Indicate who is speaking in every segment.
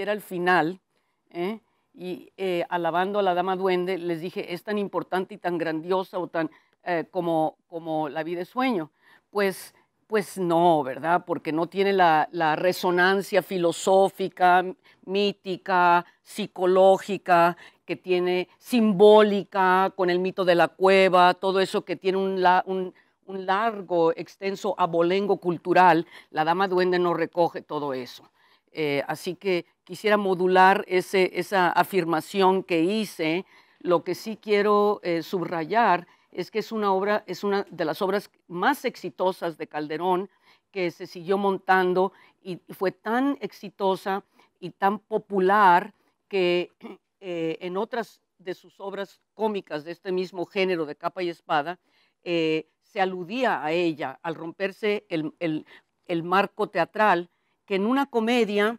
Speaker 1: era el final ¿eh? y eh, alabando a la dama duende, les dije, es tan importante y tan grandiosa o tan eh, como, la vida de sueño. Pues, pues no, ¿verdad? Porque no tiene la, resonancia filosófica, mítica, psicológica, que tiene simbólica con el mito de la cueva, todo eso que tiene un largo, extenso abolengo cultural, la dama duende no recoge todo eso. Eh, así que quisiera modular esa afirmación que hice. Lo que sí quiero eh, subrayar es que es una obra, es una de las obras más exitosas de Calderón, que se siguió montando y, fue tan exitosa y tan popular que eh, en otras de sus obras cómicas de este mismo género de capa y espada, se aludía a ella al romperse el marco teatral que en una comedia,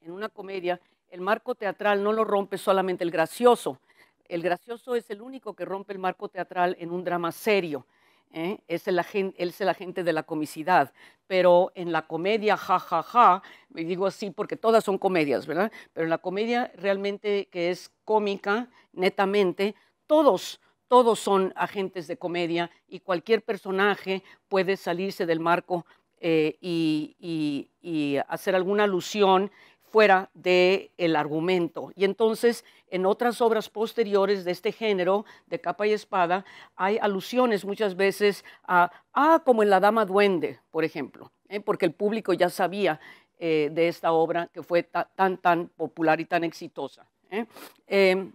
Speaker 1: en una comedia, el marco teatral no lo rompe solamente el gracioso. El gracioso es el único que rompe el marco teatral en un drama serio. Él ¿eh? Es, el agente, es de la comicidad. Pero en la comedia, ja, ja, ja, me digo así porque todas son comedias, ¿verdad? Pero en la comedia realmente que es cómica, netamente, todos todos son agentes de comedia y cualquier personaje puede salirse del marco eh, y, hacer alguna alusión fuera del el argumento. Y entonces, en otras obras posteriores de este género, de capa y espada, hay alusiones muchas veces a, ah, como en La Dama Duende, por ejemplo, ¿eh? porque el público ya sabía eh, de esta obra que fue tan, tan popular y tan exitosa. Em,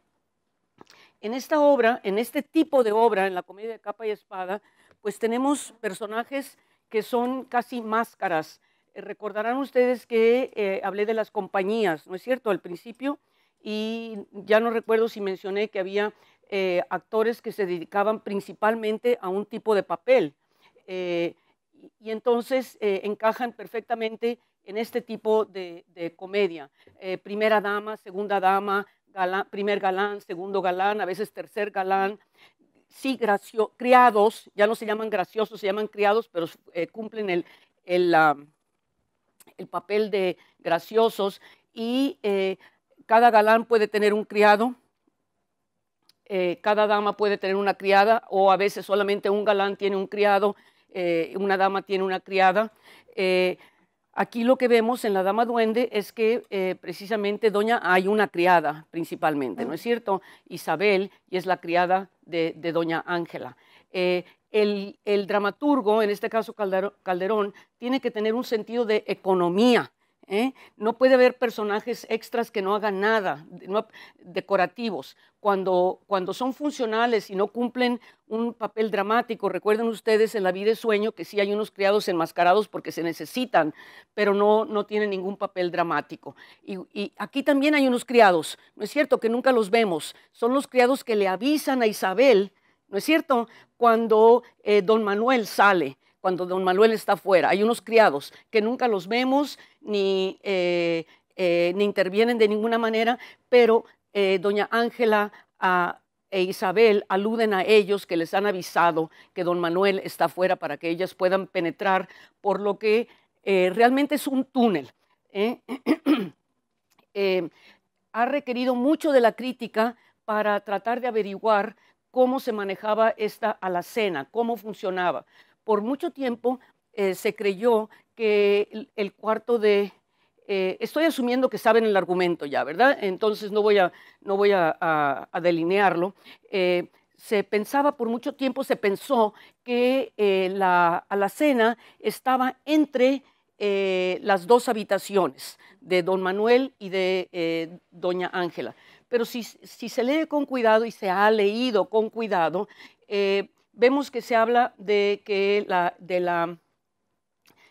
Speaker 1: en esta obra, en este tipo de obra, en la comedia de capa y espada, pues tenemos personajes que son casi máscaras. Eh, recordarán ustedes que eh, hablé de las compañías, ¿no es cierto?, al principio, y ya no recuerdo si mencioné que había eh, actores que se dedicaban principalmente a un tipo de papel. y entonces encajan perfectamente en este tipo de, comedia. primera dama, segunda dama, primer galán, segundo galán, a veces tercer galán sí, criados, ya no se llaman graciosos, se llaman criados, pero eh, cumplen el, el, papel de graciosos. Y eh, cada galán puede tener un criado, eh, cada dama puede tener una criada, o a veces solamente un galán tiene un criado, una dama tiene una criada. Aquí lo que vemos en la Dama Duende es que eh, precisamente Doña hay una criada principalmente, ¿no es cierto? Isabel y es la criada de, Doña Ángela. Eh, el, dramaturgo, en este caso Calderón, tiene que tener un sentido de economía ¿eh? No puede haber personajes extras que no hagan nada, decorativos. Cuando, cuando son funcionales y no cumplen un papel dramático, recuerden ustedes en La vida de sueño que sí hay unos criados enmascarados porque se necesitan, pero no, no tienen ningún papel dramático. Y, aquí también hay unos criados, ¿no es cierto? Que nunca los vemos. Son los criados que le avisan a Isabel ¿no es cierto? Cuando eh, don Manuel sale cuando don Manuel está fuera. Hay unos criados que nunca los vemos ni, eh, eh, ni intervienen de ninguna manera, pero eh, doña Ángela e Isabel aluden a ellos que les han avisado que don Manuel está fuera para que ellas puedan penetrar, por lo que realmente es un túnel. ha requerido mucho de la crítica para tratar de averiguar cómo se manejaba esta alacena, cómo funcionaba. Por mucho tiempo eh, se creyó que el cuarto de... Eh, estoy asumiendo que saben el argumento ya, ¿verdad? Entonces no voy a, no voy a, delinearlo. Eh, se pensaba, por mucho tiempo se pensó que la alacena estaba entre las dos habitaciones de don Manuel y de doña Ángela. Pero si, se lee con cuidado y se ha leído con cuidado, vemos que se habla de que la, de la,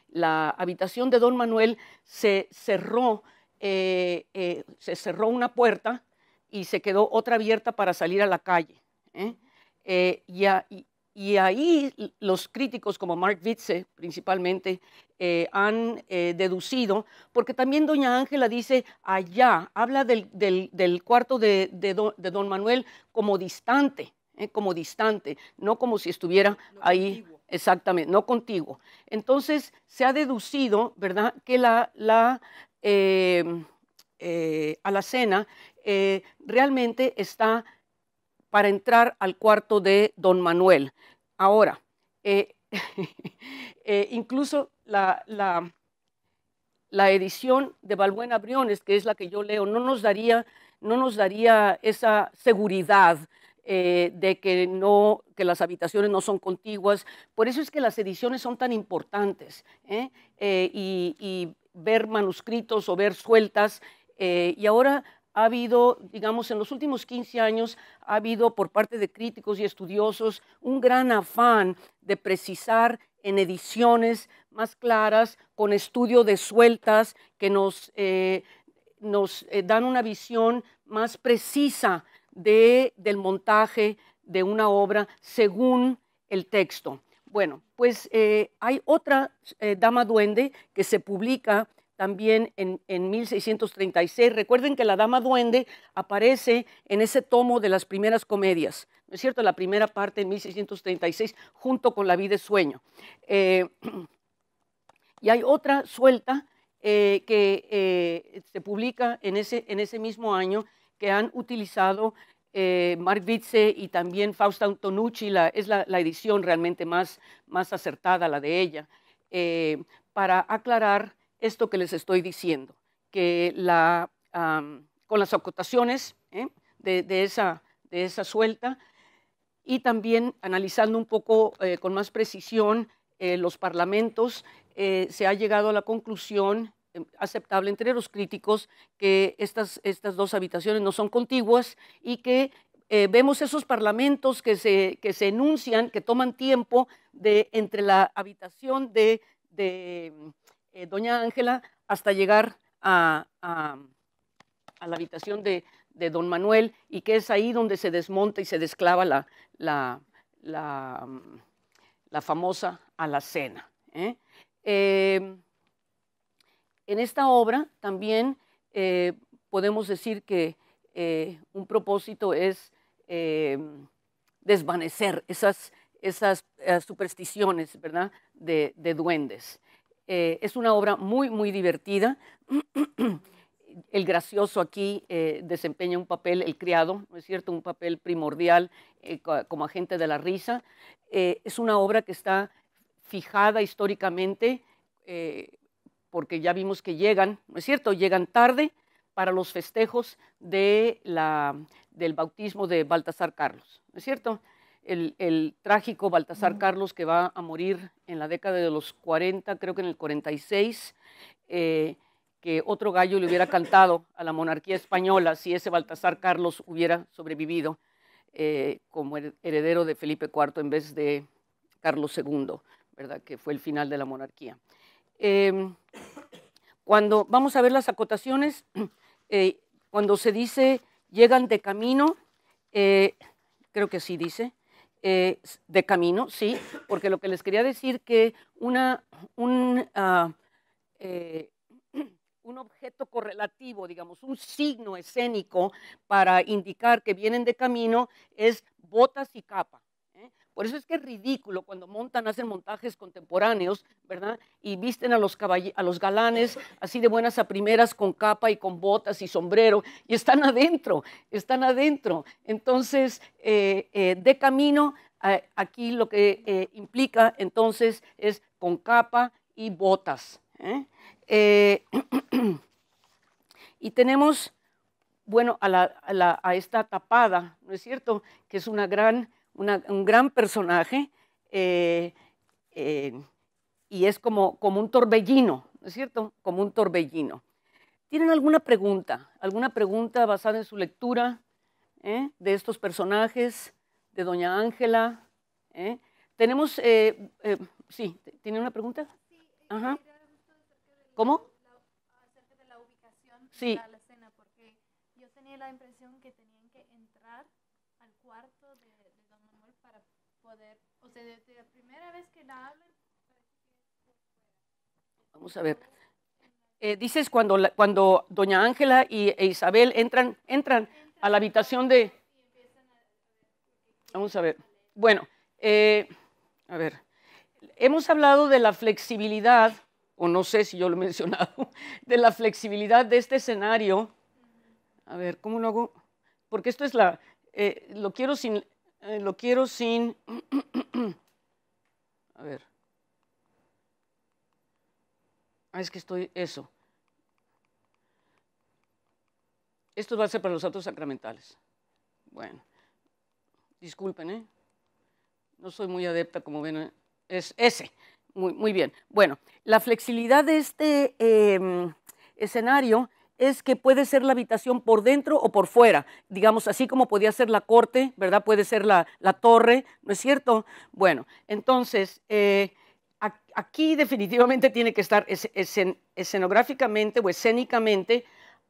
Speaker 1: la habitación de don Manuel se cerró, eh, eh, se cerró una puerta y se quedó otra abierta para salir a la calle. ¿eh? Y, ahí los críticos como Mark Witze principalmente han deducido, porque también doña Ángela dice allá, habla del, cuarto de don Manuel como distante. Eh, como distante, no como si estuviera ahí. Exactamente, no contigo. Entonces, se ha deducido, ¿verdad?, que la, la eh, eh, alacena realmente está para entrar al cuarto de don Manuel. Ahora, incluso la, la, edición de Balbuena Briones, que es la que yo leo, no nos daría, no nos daría esa seguridad eh, de que, no, que las habitaciones no son contiguas. Por eso es que las ediciones son tan importantes. ¿eh? Eh, y, ver manuscritos o ver sueltas. y ahora ha habido, digamos, en los últimos 15 años, ha habido por parte de críticos y estudiosos un gran afán de precisar en ediciones más claras, con estudio de sueltas que nos, nos dan una visión más precisa de, del montaje de una obra según el texto. Bueno, pues eh, hay otra eh, Dama Duende que se publica también en, 1636. Recuerden que la Dama Duende aparece en ese tomo de las primeras comedias, ¿no es cierto? La primera parte en 1636, junto con La vida de sueño. Eh, y hay otra suelta que se publica en ese mismo año, que han utilizado eh, Mark Witze y también Fausta Antonucci, la, es la, edición realmente más, más acertada, la de ella, eh, para aclarar esto que les estoy diciendo, que con las acotaciones ¿eh? de, esa, de esa suelta y también analizando un poco con más precisión los parlamentos, se ha llegado a la conclusión Em, aceptable entre los críticos que estas, estas dos habitaciones no son contiguas y que eh, vemos esos parlamentos que se, que se enuncian, que toman tiempo de, entre la habitación de, mm, eh, doña Ángela hasta llegar a, la habitación de, don Manuel y que es ahí donde se desmonta y se desclava la, la, la, mm, la famosa alacena. ¿eh? Em, en esta obra también eh, podemos decir que eh, un propósito es em, desvanecer esas, esas eh, supersticiones ¿verdad? De, duendes. es una obra muy, muy divertida. el gracioso aquí desempeña un papel, el criado, ¿no es cierto? Un papel primordial como agente de la risa. es una obra que está fijada históricamente porque ya vimos que llegan, ¿no es cierto? Llegan tarde para los festejos de del bautismo de Baltasar Carlos, ¿no es cierto? El, trágico Baltasar Carlos que va a morir en la década de los 40, creo que en el 46, eh, que otro gallo le hubiera cantado a la monarquía española si ese Baltasar Carlos hubiera sobrevivido eh, como heredero de Felipe IV en vez de Carlos II, ¿verdad? que fue el final de la monarquía. Em, cuando vamos a ver las acotaciones, eh, cuando se dice llegan de camino, eh, creo que sí dice, eh, de camino, sí, porque lo que les quería decir que un, ah, un objeto correlativo, digamos, un signo escénico para indicar que vienen de camino es botas y capa. Por eso es que es ridículo cuando montan, hacen montajes contemporáneos, ¿verdad? Y visten a los, galanes así de buenas a primeras con capa y con botas y sombrero y están adentro, están adentro. Entonces, eh, eh, de camino, eh, aquí lo que implica entonces es con capa y botas. y tenemos bueno, a, esta tapada, ¿no es cierto? Que es una gran un gran personaje eh, eh, y es como, como un torbellino, ¿no es cierto? Como un torbellino. ¿Tienen alguna pregunta? ¿Alguna pregunta basada en su lectura eh, de estos personajes, de Doña Ángela? Tenemos, sí, ¿tiene una pregunta? Ajá. ¿Cómo? Sí. la escena, porque yo tenía la impresión que
Speaker 2: desde este, la primera vez que la hablan,
Speaker 1: Vamos a ver. Eh, dices cuando, cuando doña Ángela y e Isabel entran, entran a la habitación de... Vamos a ver. Bueno, eh, a ver. Hemos hablado de la flexibilidad, o no sé si yo lo he mencionado, de la flexibilidad de este escenario. A ver, ¿cómo lo hago? Porque esto es la... Eh, lo quiero sin eh, lo quiero sin... a ver. Ah, es que estoy... Eso. Esto va a ser para los actos sacramentales. Bueno, disculpen, ¿eh? No soy muy adepta, como ven, es ese. Muy, muy bien. Bueno, la flexibilidad de este em, escenario es que puede ser la habitación por dentro o por fuera, digamos, así como podía ser la corte, ¿verdad? Puede ser la, torre, ¿no es cierto? Bueno, entonces, eh, aquí definitivamente tiene que estar escenográficamente o escénicamente,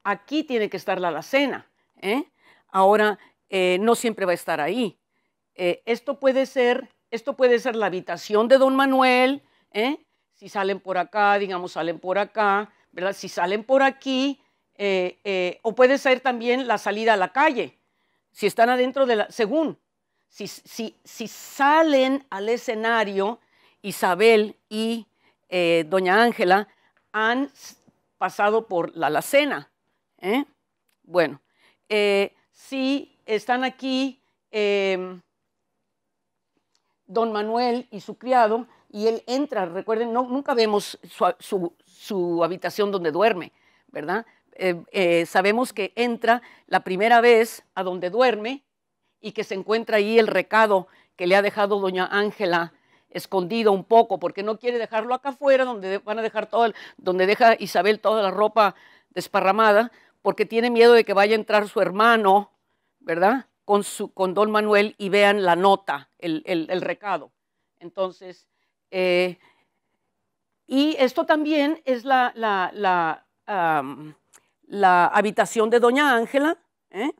Speaker 1: aquí tiene que estar la alacena. ¿eh? Ahora, eh, no siempre va a estar ahí. Eh, esto, puede ser, esto puede ser la habitación de don Manuel, si salen por acá, digamos, salen por acá, ¿verdad? Si salen por aquí, eh, eh, o puede ser también la salida a la calle, si están adentro de la, según, si, salen al escenario, Isabel y eh, doña Ángela han pasado por la alacena. Bueno, si están aquí em, don Manuel y su criado, y él entra, recuerden, nunca vemos su habitación donde duerme, ¿verdad? Eh, eh, sabemos que entra la primera vez a donde duerme y que se encuentra ahí el recado que le ha dejado doña Ángela escondido un poco, porque no quiere dejarlo acá afuera, donde van a dejar todo donde deja Isabel toda la ropa desparramada, porque tiene miedo de que vaya a entrar su hermano, ¿verdad? Con, su, con don Manuel y vean la nota, el, el, recado. Entonces, eh, y esto también es la, la, la habitación de Doña Ángela. ¿eh?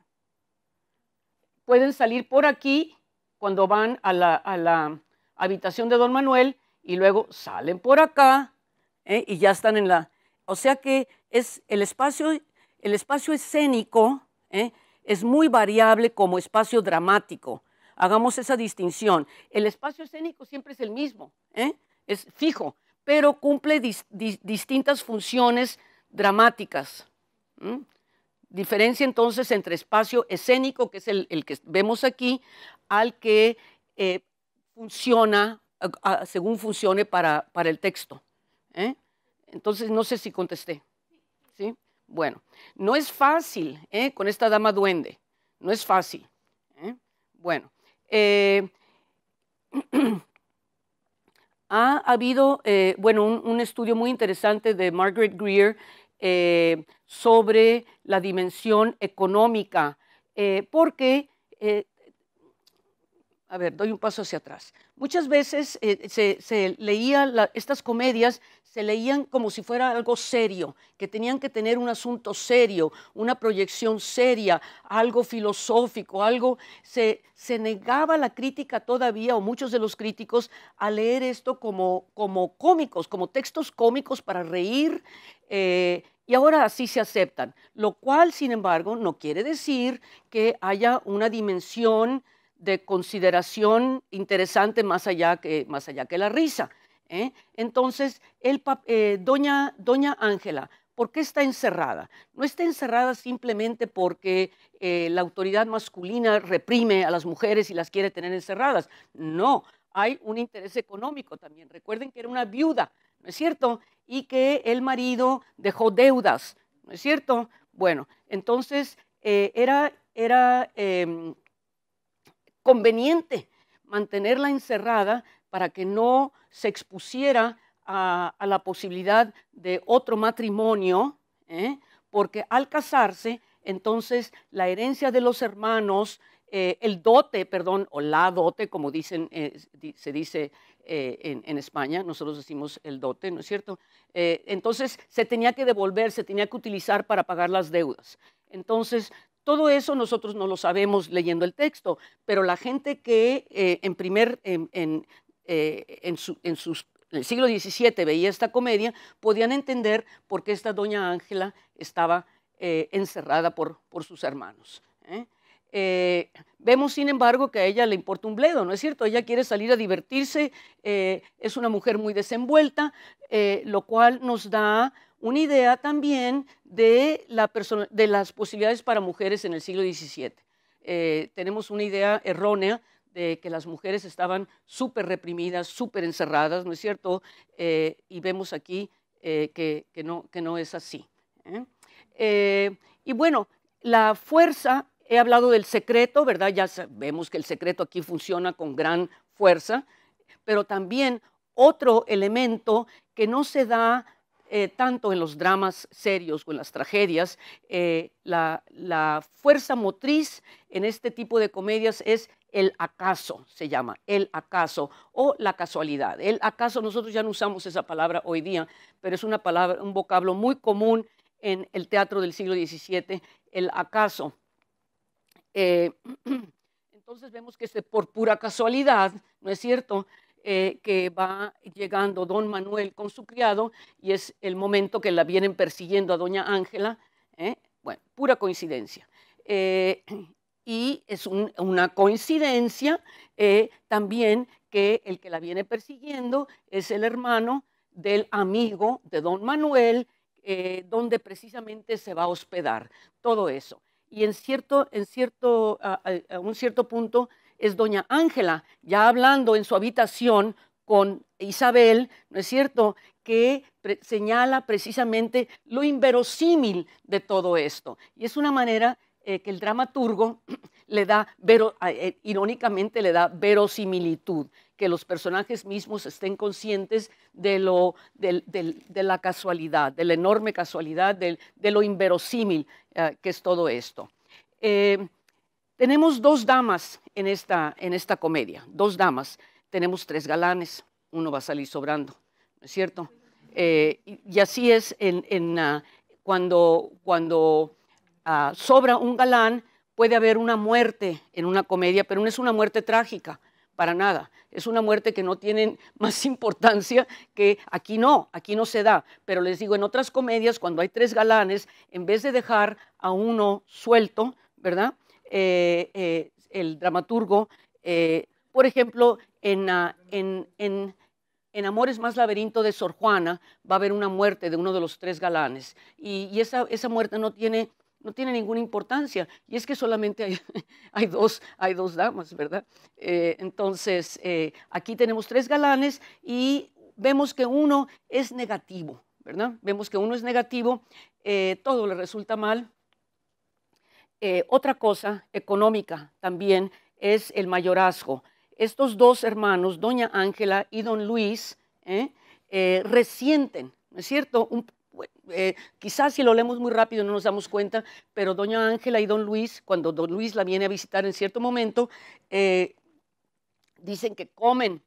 Speaker 1: Pueden salir por aquí cuando van a la, habitación de Don Manuel y luego salen por acá ¿eh? y ya están en la... O sea que es el espacio, escénico ¿eh? es muy variable como espacio dramático. Hagamos esa distinción. El espacio escénico siempre es el mismo, es fijo, pero cumple distintas funciones dramáticas. Diferencia entonces entre espacio escénico, que es el, que vemos aquí, al que eh, funciona según funcione para, el texto. ¿eh? Entonces, no sé si contesté. ¿sí? Bueno, no es fácil ¿eh? con esta dama duende, no es fácil. Bueno, ha habido, bueno, un, un, estudio muy interesante de Margaret Greer sobre la dimensión económica, eh, porque, eh, a ver, doy un paso hacia atrás, Muchas veces eh, se, leía, estas comedias, se leían como si fuera algo serio, que tenían que tener un asunto serio, una proyección seria, algo filosófico, algo... Se, negaba la crítica todavía, o muchos de los críticos, a leer esto como, como cómicos, como textos cómicos para reír. Eh, y ahora así se aceptan, lo cual, sin embargo, no quiere decir que haya una dimensión de consideración interesante más allá que, más allá que la risa. ¿eh? Entonces, el, eh, doña Ángela, ¿por qué está encerrada? No está encerrada simplemente porque eh, la autoridad masculina reprime a las mujeres y las quiere tener encerradas. No, hay un interés económico también. Recuerden que era una viuda, ¿no es cierto? Y que el marido dejó deudas, ¿no es cierto? Bueno, entonces era, era em, conveniente mantenerla encerrada para que no se expusiera a, la posibilidad de otro matrimonio, ¿eh? porque al casarse, entonces la herencia de los hermanos, eh, el dote, perdón, o la dote, como dicen, eh, se dice en, en, España, nosotros decimos el dote, ¿no es cierto? entonces se tenía que devolver, se tenía que utilizar para pagar las deudas. Entonces, todo eso nosotros no lo sabemos leyendo el texto, pero la gente que eh, en primer, en, eh, sus el siglo XVII veía esta comedia, podían entender por qué esta doña Ángela estaba eh, encerrada por, por, sus hermanos. vemos, sin embargo, que a ella le importa un bledo, ¿no es cierto? Ella quiere salir a divertirse, es una mujer muy desenvuelta, lo cual nos da una idea también de, las posibilidades para mujeres en el siglo XVII. Eh, tenemos una idea errónea de que las mujeres estaban súper reprimidas, súper encerradas, ¿no es cierto? Eh, y vemos aquí eh, que, no, que no es así. y bueno, la fuerza, he hablado del secreto, ¿verdad? Ya vemos que el secreto aquí funciona con gran fuerza, pero también otro elemento que no se da eh, tanto en los dramas serios o en las tragedias, eh, la, fuerza motriz en este tipo de comedias es el acaso, se llama, el acaso o la casualidad. El acaso, nosotros ya no usamos esa palabra hoy día, pero es una palabra, un vocablo muy común en el teatro del siglo XVII, el acaso. Eh, entonces vemos que es este por pura casualidad, ¿no es cierto?, eh, que va llegando don Manuel con su criado y es el momento que la vienen persiguiendo a doña Ángela. ¿eh? Bueno, pura coincidencia. Eh, y es una coincidencia también que el que la viene persiguiendo es el hermano del amigo de don Manuel, donde precisamente se va a hospedar. Todo eso. Y en, cierto, en cierto, a un cierto punto es doña Ángela, ya hablando en su habitación con Isabel, ¿no es cierto?, que señala precisamente lo inverosímil de todo esto. Y es una manera eh, que el dramaturgo le da, eh, irónicamente le da verosimilitud, que los personajes mismos estén conscientes de, lo, de, la casualidad, de la enorme casualidad, de, lo inverosímil eh, que es todo esto. Tenemos dos damas en esta, en esta comedia, dos damas. Tenemos tres galanes, uno va a salir sobrando, ¿no es cierto? Eh, y así es en, ah, cuando, cuando ah, sobra un galán, puede haber una muerte en una comedia, pero no es una muerte trágica, para nada. Es una muerte que no tiene más importancia que aquí no, aquí no se da. Pero les digo, en otras comedias, cuando hay tres galanes, en vez de dejar a uno suelto, ¿verdad? Eh, eh, el dramaturgo, eh, por ejemplo, ah, en, en, Amores más laberinto de Sor Juana va a haber una muerte de uno de los tres galanes y, esa, esa muerte no tiene no tiene ninguna importancia. Y es que solamente hay, dos, hay dos, damas, ¿verdad? entonces, aquí tenemos tres galanes y vemos que uno es negativo, ¿verdad? Vemos que uno es negativo, todo le resulta mal, eh, otra cosa económica también es el mayorazgo. Estos dos hermanos, doña Ángela y don Luis, eh, eh resienten, ¿no es cierto? Eh, quizás si lo leemos muy rápido no nos damos cuenta, pero doña Ángela y don Luis, cuando don Luis la viene a visitar en cierto momento, dicen que comen,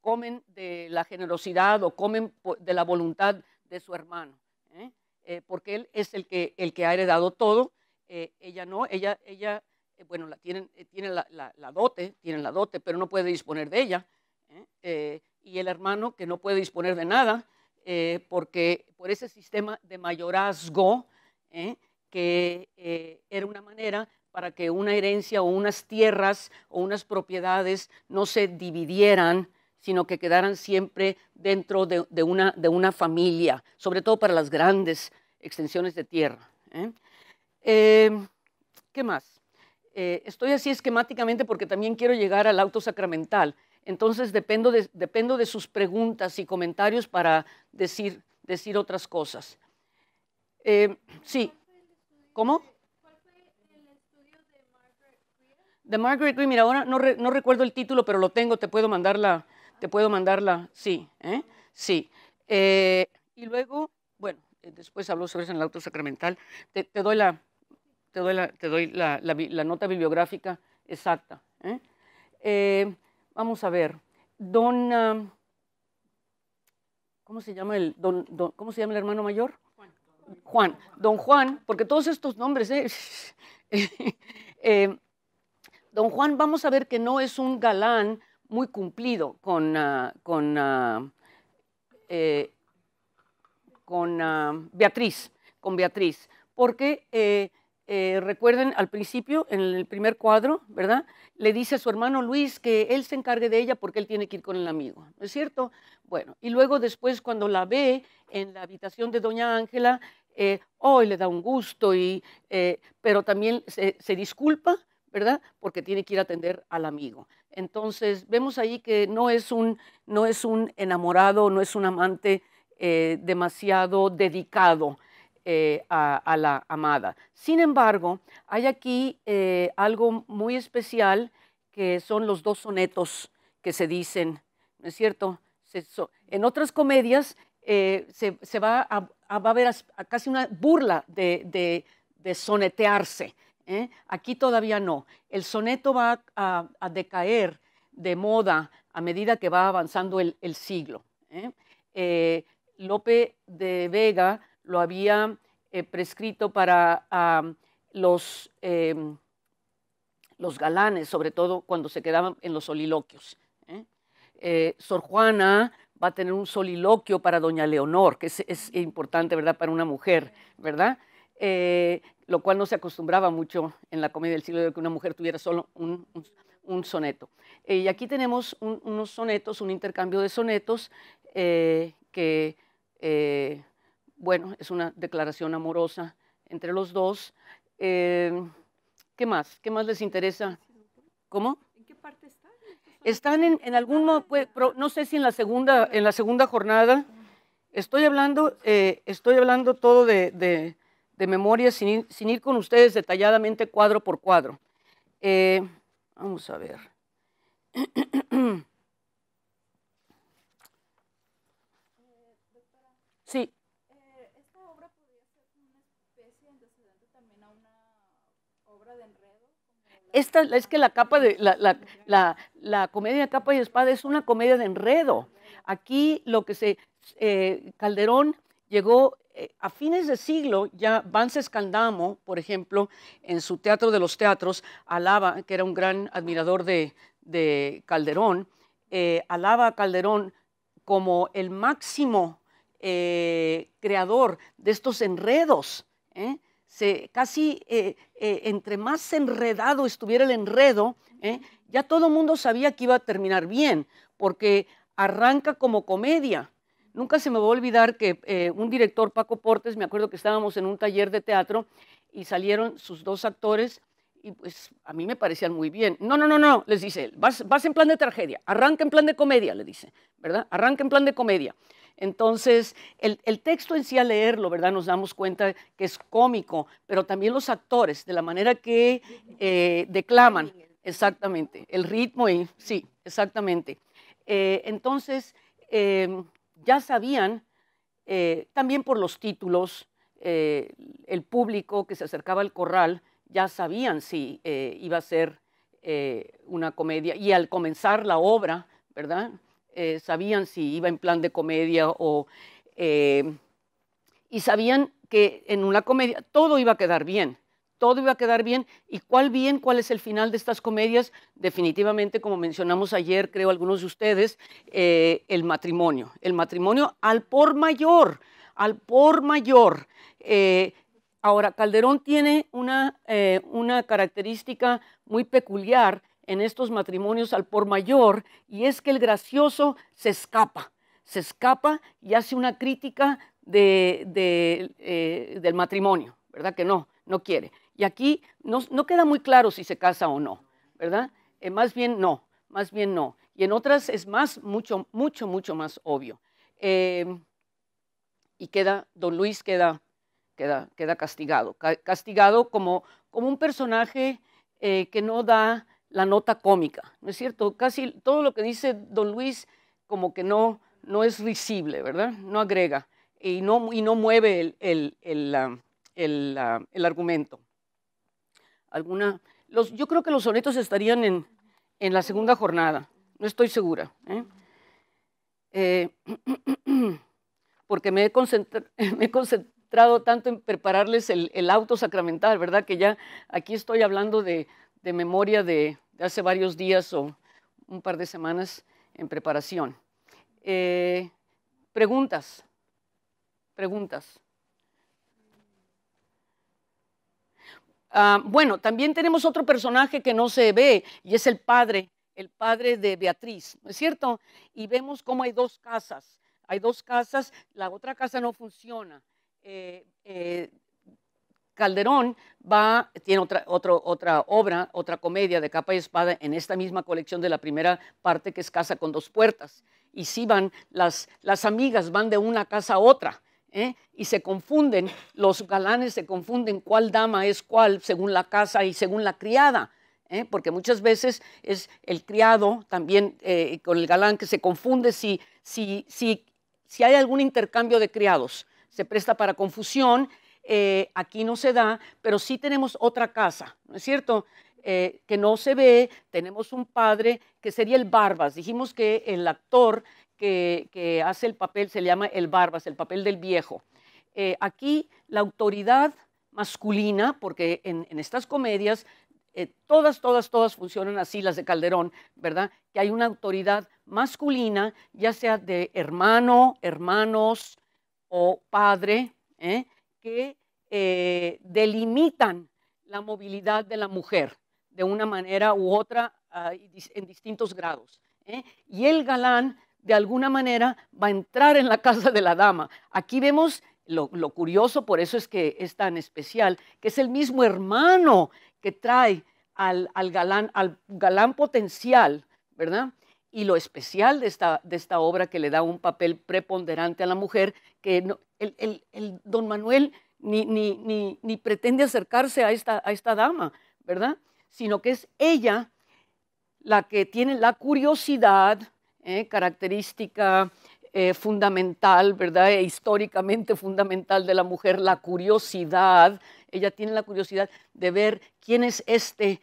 Speaker 1: comen de la generosidad o comen de la voluntad de su hermano, porque él es el que, el que ha heredado todo eh, ella no, ella, ella eh, bueno, la tienen, eh, tiene la, dote, tienen la dote, pero no puede disponer de ella. y el hermano que no puede disponer de nada, porque por ese sistema de mayorazgo, que era una manera para que una herencia o unas tierras o unas propiedades no se dividieran, sino que quedaran siempre dentro de, una, de una, familia, sobre todo para las grandes extensiones de tierra. ¿eh? Em, ¿Qué más? Eh, estoy así esquemáticamente porque también quiero llegar al auto sacramental. Entonces dependo de, dependo de sus preguntas y comentarios para decir, decir otras cosas. Em, sí. ¿Cómo? De Margaret Green? mira, ahora no, recuerdo el título, pero lo tengo, te puedo mandarla, te puedo mandarla, sí, ¿eh? sí. Eh, y luego, bueno, después hablo sobre eso en el auto sacramental, te doy la, te doy la, nota bibliográfica exacta. ¿eh? Eh, vamos a ver, don, um, ¿cómo se llama el, ¿cómo se llama el hermano mayor? Juan. don Juan, porque todos estos nombres, ¿eh? don Juan, vamos a ver que no es un galán muy cumplido con, ah, con, ah, con ah, Beatriz, con Beatriz, porque eh, recuerden al principio, en el primer cuadro, ¿verdad? Le dice a su hermano Luis que él se encargue de ella porque él tiene que ir con el amigo, ¿no es cierto? Bueno, y luego después cuando la ve en la habitación de doña Ángela, hoy eh, le da un gusto, y, eh, pero también se, disculpa, ¿verdad? Porque tiene que ir a atender al amigo. Entonces, vemos ahí que no es no es un enamorado, no es un amante demasiado dedicado, eh, a, la amada. Sin embargo, hay aquí eh, algo muy especial que son los dos sonetos que se dicen, ¿no es cierto? en otras comedias eh, se, va, a, ver casi una burla de, sonetearse. Aquí todavía no. El soneto va a, decaer de moda a medida que va avanzando el, el siglo. Lope de Vega lo había eh, prescrito para los, em, los galanes, sobre todo cuando se quedaban en los soliloquios. ¿eh? Eh, Sor Juana va a tener un soliloquio para doña Leonor, que es, importante, ¿verdad?, para una mujer, ¿verdad? lo cual no se acostumbraba mucho en la comedia del siglo de que una mujer tuviera solo un, soneto. y aquí tenemos unos sonetos, un intercambio de sonetos que bueno, es una declaración amorosa entre los dos. Em, ¿Qué más? ¿Qué más les interesa? ¿Cómo? ¿En qué parte están? Están en, algún, ah, modo, no sé si en la segunda, en la segunda jornada. Estoy hablando, eh, estoy hablando todo de, memoria sin ir, con ustedes detalladamente cuadro por cuadro. Eh, vamos a ver. Sí. Esta es que la comedia de capa y espada es una comedia de enredo. Aquí lo que se eh, Calderón llegó eh, a fines de siglo, ya Vance Scandamo, por ejemplo, en su Teatro de los Teatros, alaba, que era un gran admirador de, Calderón, eh, alaba a Calderón como el máximo creador de estos enredos. ¿Eh? casi eh, eh, entre más enredado estuviera el enredo, ¿eh? ya todo el mundo sabía que iba a terminar bien, porque arranca como comedia. Nunca se me va a olvidar que un director, Paco Portes, me acuerdo que estábamos en un taller de teatro y salieron sus dos actores y pues a mí me parecían muy bien. No, no, no, no, les dice, vas, vas en plan de tragedia, arranca en plan de comedia, le dice, ¿verdad? Arranca en plan de comedia. Entonces, el, texto en sí al leerlo, ¿verdad? Nos damos cuenta que es cómico, pero también los actores, de la manera que eh, declaman, exactamente, el ritmo, y, sí, exactamente. Eh, entonces, eh, ya sabían, también por los títulos, el público que se acercaba al corral, ya sabían si iba a ser una comedia. Y al comenzar la obra, ¿verdad? Eh, sabían si iba en plan de comedia o... Eh, y sabían que en una comedia todo iba a quedar bien, todo iba a quedar bien. ¿Y cuál bien? ¿Cuál es el final de estas comedias? Definitivamente, como mencionamos ayer, creo algunos de ustedes, eh, el matrimonio. El matrimonio al por mayor, al por mayor. ahora, Calderón tiene una, una característica muy peculiar en estos matrimonios al por mayor y es que el gracioso se escapa, se escapa y hace una crítica eh, del matrimonio, ¿verdad? Que no, no quiere. Y aquí no, queda muy claro si se casa o no, ¿verdad? Eh, más bien no, más bien no. Y en otras es más, mucho, mucho, mucho más obvio. Em, y queda, don Luis queda, queda, queda castigado, castigado como, como un personaje eh, que no da la nota cómica, ¿no es cierto? Casi todo lo que dice don Luis como que no, no es risible, ¿verdad? No agrega y no, no mueve el, argumento. Alguna, yo creo que los sonetos estarían en, la segunda jornada, no estoy segura. ¿eh? Eh, porque me he, me he, concentrado tanto en prepararles el, auto sacramental, ¿verdad? Que ya aquí estoy hablando de de memoria de, hace varios días o un par de semanas en preparación. Eh, preguntas, preguntas. Ah, bueno, también tenemos otro personaje que no se ve y es el padre, el padre de Beatriz, ¿no es cierto? Y vemos cómo hay dos casas, hay dos casas, la otra casa no funciona. Eh, eh, Calderón va, tiene otra, otra, otra obra, otra comedia de capa y espada en esta misma colección de la primera parte que es Casa con dos puertas. Y si van, las, las amigas van de una casa a otra. ¿eh? y se confunden, los galanes se confunden cuál dama es cuál según la casa y según la criada, ¿eh? porque muchas veces es el criado también eh, con el galán que se confunde si, si, si, si hay algún intercambio de criados, se presta para confusión eh, aquí no se da, pero sí tenemos otra casa, ¿no es cierto? Eh, que no se ve, tenemos un padre que sería el Barbas. Dijimos que el actor que, hace el papel se le llama el Barbas, el papel del viejo. Eh, aquí la autoridad masculina, porque en, estas comedias todas, todas, todas funcionan así, las de Calderón, ¿verdad? Que hay una autoridad masculina, ya sea de hermano, hermanos o padre, ¿eh? que eh, delimitan la movilidad de la mujer de una manera u otra ah, en distintos grados. ¿eh? Y el galán, de alguna manera, va a entrar en la casa de la dama. Aquí vemos lo, curioso, por eso es que es tan especial, que es el mismo hermano que trae al galán, al galán potencial, ¿verdad? Y lo especial de esta, de esta obra que le da un papel preponderante a la mujer, que el, don Manuel ni, ni, ni, pretende acercarse a esta, a esta dama, ¿verdad? Sino que es ella la que tiene la curiosidad, eh, característica eh, fundamental, ¿verdad? E históricamente fundamental de la mujer, la curiosidad. Ella tiene la curiosidad de ver quién es este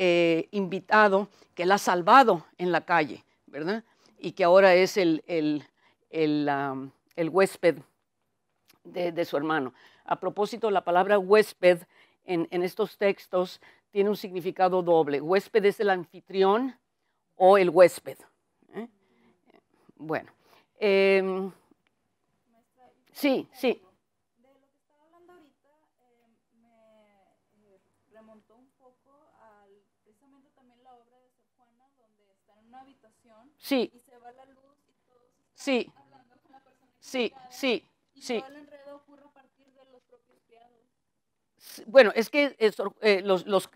Speaker 1: eh, invitado que la ha salvado en la calle, ¿verdad? Y que ahora es el, huésped de, su hermano. A propósito, la palabra huésped en, estos textos tiene un significado doble. Huésped es el anfitrión o el huésped. ¿eh? Bueno. Em, sí, sí. Sí. sí. Sí, sí, sí. Bueno, es que eh, los, los,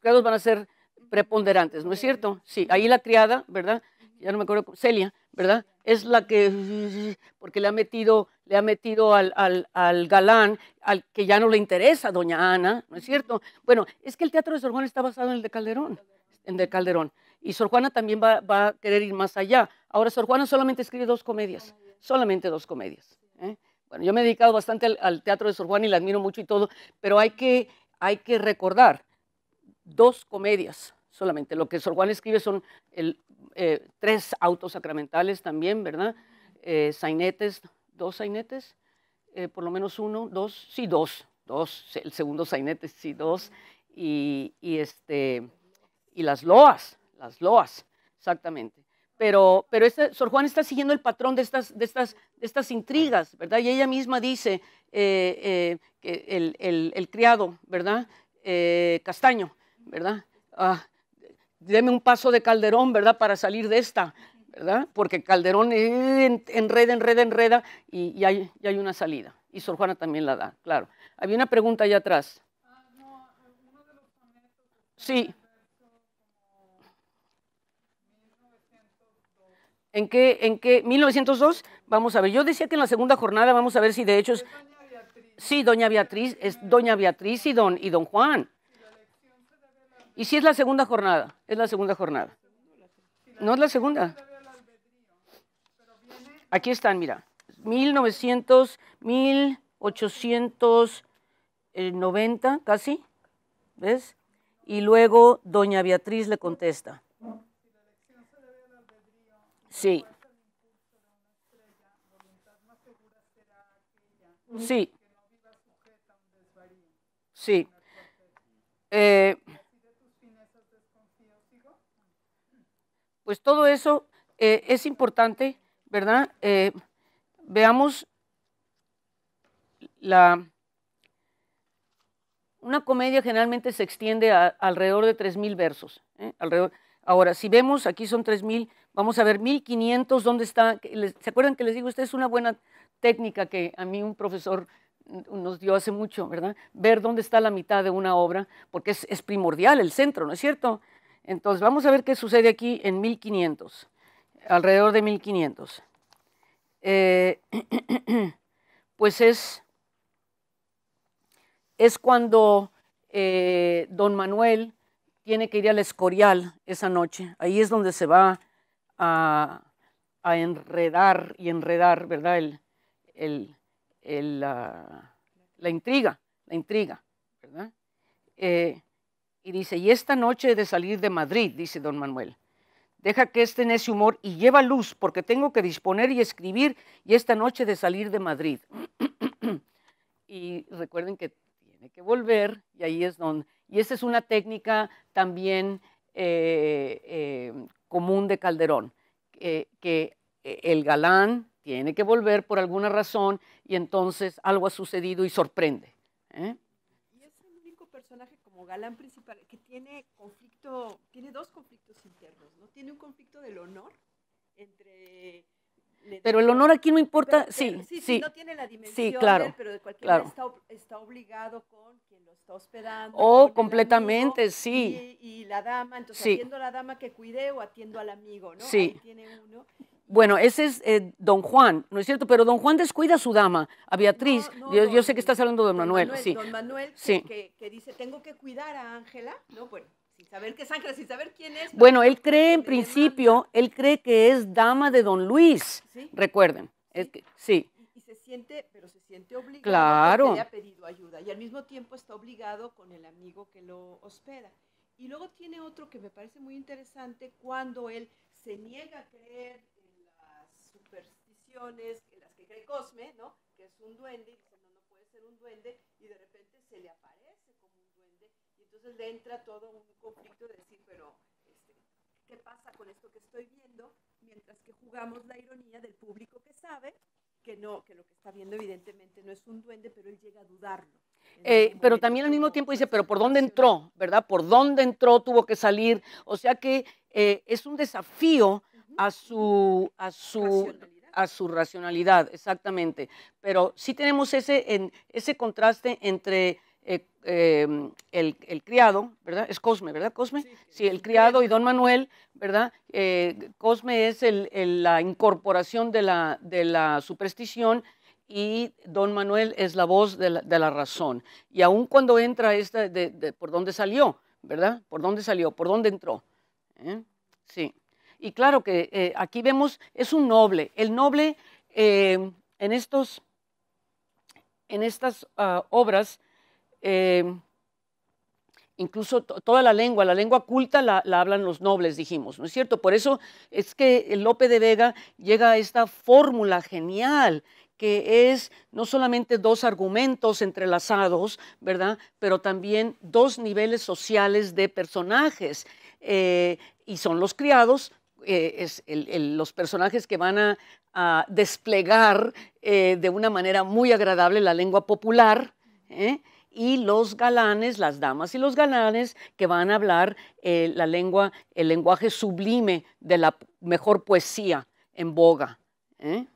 Speaker 1: criados van a ser preponderantes, ¿no es cierto? Sí, ahí la criada, ¿verdad? Ya no me acuerdo, Celia, ¿verdad? Es la que, porque le ha metido, le ha metido al, al galán, al que ya no le interesa, doña Ana, ¿no es cierto? Bueno, es que el Teatro de Sor está basado en el de Calderón, en el de Calderón. Y Sor Juana también va, a querer ir más allá. Ahora, Sor Juana solamente escribe dos comedias, solamente dos comedias. ¿eh? Bueno, yo me he dedicado bastante al, teatro de Sor Juana y la admiro mucho y todo, pero hay que, hay que recordar dos comedias solamente. Lo que Sor Juana escribe son eh, tres autos sacramentales también, ¿verdad? Eh, sainetes, dos sainetes, por lo menos uno, dos, sí, dos, dos, el segundo sainete, sí, dos, y este, y las loas, las loas, exactamente. Pero, pero esta, Sor Juan está siguiendo el patrón de estas, de estas, de estas intrigas, ¿verdad? Y ella misma dice eh, eh, que el, criado, ¿verdad? Eh, Castaño, ¿verdad? Ah, deme un paso de Calderón, ¿verdad? Para salir de esta, ¿verdad? Porque Calderón enreda, enreda, enreda y, hay, y hay una salida. Y Sor Juana también la da, claro. Había una pregunta allá atrás. Ah, sí. ¿En qué, en qué 1902? Vamos a ver, yo decía que en la segunda jornada vamos a ver si de hecho es... sí, doña Beatriz, es doña Beatriz y don, y don Juan. Y si es la segunda jornada, es la segunda jornada. No es la segunda. Aquí están, mira. 1900, 1890 casi, ¿ves? Y luego doña Beatriz le contesta. Sí. Sí. Sí. Eh, pues todo eso eh, es importante, ¿verdad? Eh, veamos la... Una comedia generalmente se extiende alrededor de 3.000 versos. Alrededor, ahora, si vemos, aquí son 3.000 Vamos a ver 1500, ¿dónde está? ¿Se acuerdan que les digo? Esta es una buena técnica que a mí un profesor nos dio hace mucho, ¿verdad? Ver dónde está la mitad de una obra, porque es, primordial el centro, ¿no es cierto? Entonces, vamos a ver qué sucede aquí en 1500, alrededor de 1500. Eh, pues es, es cuando eh, don Manuel tiene que ir al Escorial esa noche. Ahí es donde se va a, enredar y enredar, ¿verdad? El, la, intriga, la intriga, ¿verdad? Eh, y dice, y esta noche de salir de Madrid, dice don Manuel, deja que esté en ese humor y lleva luz, porque tengo que disponer y escribir, y esta noche de salir de Madrid. y recuerden que tiene que volver, y ahí es donde... Y esa es una técnica también eh, eh, común de Calderón, que eh, el galán tiene que volver por alguna razón y entonces algo ha sucedido y sorprende. ¿eh? Y
Speaker 3: es el único personaje como galán principal que tiene conflicto, tiene dos conflictos internos, ¿no? Tiene un conflicto del honor entre pero el honor aquí no importa, sí, sí, sí, No tiene la dimensión, sí, claro, pero de cualquier claro. Está, está, obligado con quien lo está hospedando. Oh, completamente, sí. Y, y, la dama, entonces sí. atiendo a la dama que cuide o atiendo al amigo,
Speaker 1: ¿no? Sí. tiene uno. Bueno, ese es eh, don Juan, ¿no es cierto? Pero don Juan descuida a su dama, a Beatriz. yo, sé que estás hablando de don Manuel, sí. Don Manuel, sí.
Speaker 3: Que, que, dice, tengo que cuidar a Ángela, ¿no? Bueno, saber qué sangre, sin saber quién
Speaker 1: es. Bueno, él cree en principio, él cree que es dama de don Luis, recuerden. Sí.
Speaker 3: Y se siente, pero se siente obligado a porque le ha pedido ayuda y al mismo tiempo está obligado con el amigo que lo hospeda. Y luego tiene otro que me parece muy interesante cuando él se niega a creer en las supersticiones, en las que cree Cosme, ¿no? Que es un duende y no, no puede ser un duende y de repente se le aparece entonces le entra todo un conflicto de decir, pero este, ¿qué pasa con esto que estoy viendo? Mientras que jugamos la ironía del público que sabe que lo que está viendo evidentemente no es un duende, pero él llega a
Speaker 1: dudarlo. Eh, pero también al mismo tiempo dice, pero ¿por dónde entró? ¿Verdad? ¿Por dónde entró? Tuvo que salir. O sea que eh, es un desafío a su, a su a su racionalidad, exactamente. Pero sí tenemos ese, ese contraste entre eh, em, el, criado, ¿verdad? Es Cosme, ¿verdad, Cosme? Sí, el criado y don Manuel, ¿verdad? Eh, Cosme es la incorporación de la, superstición y don Manuel es la voz de la, razón. Y aún cuando entra esta, ¿por dónde salió? ¿Verdad? ¿Por dónde salió? ¿Por dónde entró? ¿eh? Sí. Y claro que aquí vemos, es un noble. El noble en, estos, en estas ah, obras Em, incluso toda la lengua, la lengua culta la, hablan los nobles, dijimos, ¿no es cierto? Por eso es que Lope de Vega llega a esta fórmula genial que es no solamente dos argumentos entrelazados, ¿verdad? Pero también dos niveles sociales de personajes. Eh, y son los criados, eh, es los personajes que van a, desplegar eh, de una manera muy agradable la lengua popular. ¿eh? y los galanes, las damas y los galanes que van a hablar eh, la lengua, el lenguaje sublime de la mejor poesía en boga. ¿eh?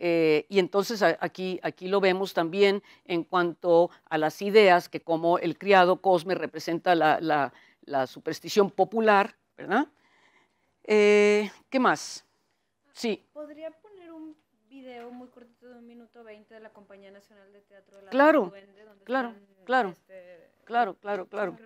Speaker 1: Eh, y entonces aquí, aquí lo vemos también en cuanto a las ideas que como el criado Cosme representa la, superstición popular, ¿verdad? ¿Qué más? Sí.
Speaker 2: ¿Podría video muy cortito de un minuto veinte de la Compañía Nacional de Teatro de la Claro,
Speaker 1: este, claro, claro, claro, claro, claro, claro.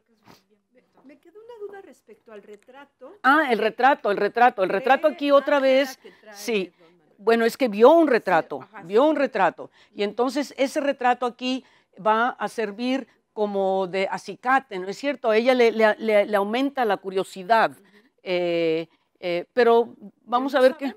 Speaker 2: Me quedó
Speaker 3: una duda respecto al retrato. Ah,
Speaker 1: el retrato, el retrato, el retrato aquí otra vez. Sí, bueno, es que vio un retrato, vio un retrato. Y entonces ese retrato aquí va a servir como de acicate, ¿no es cierto? A ella le, aumenta la curiosidad. Eh, pero vamos a ver qué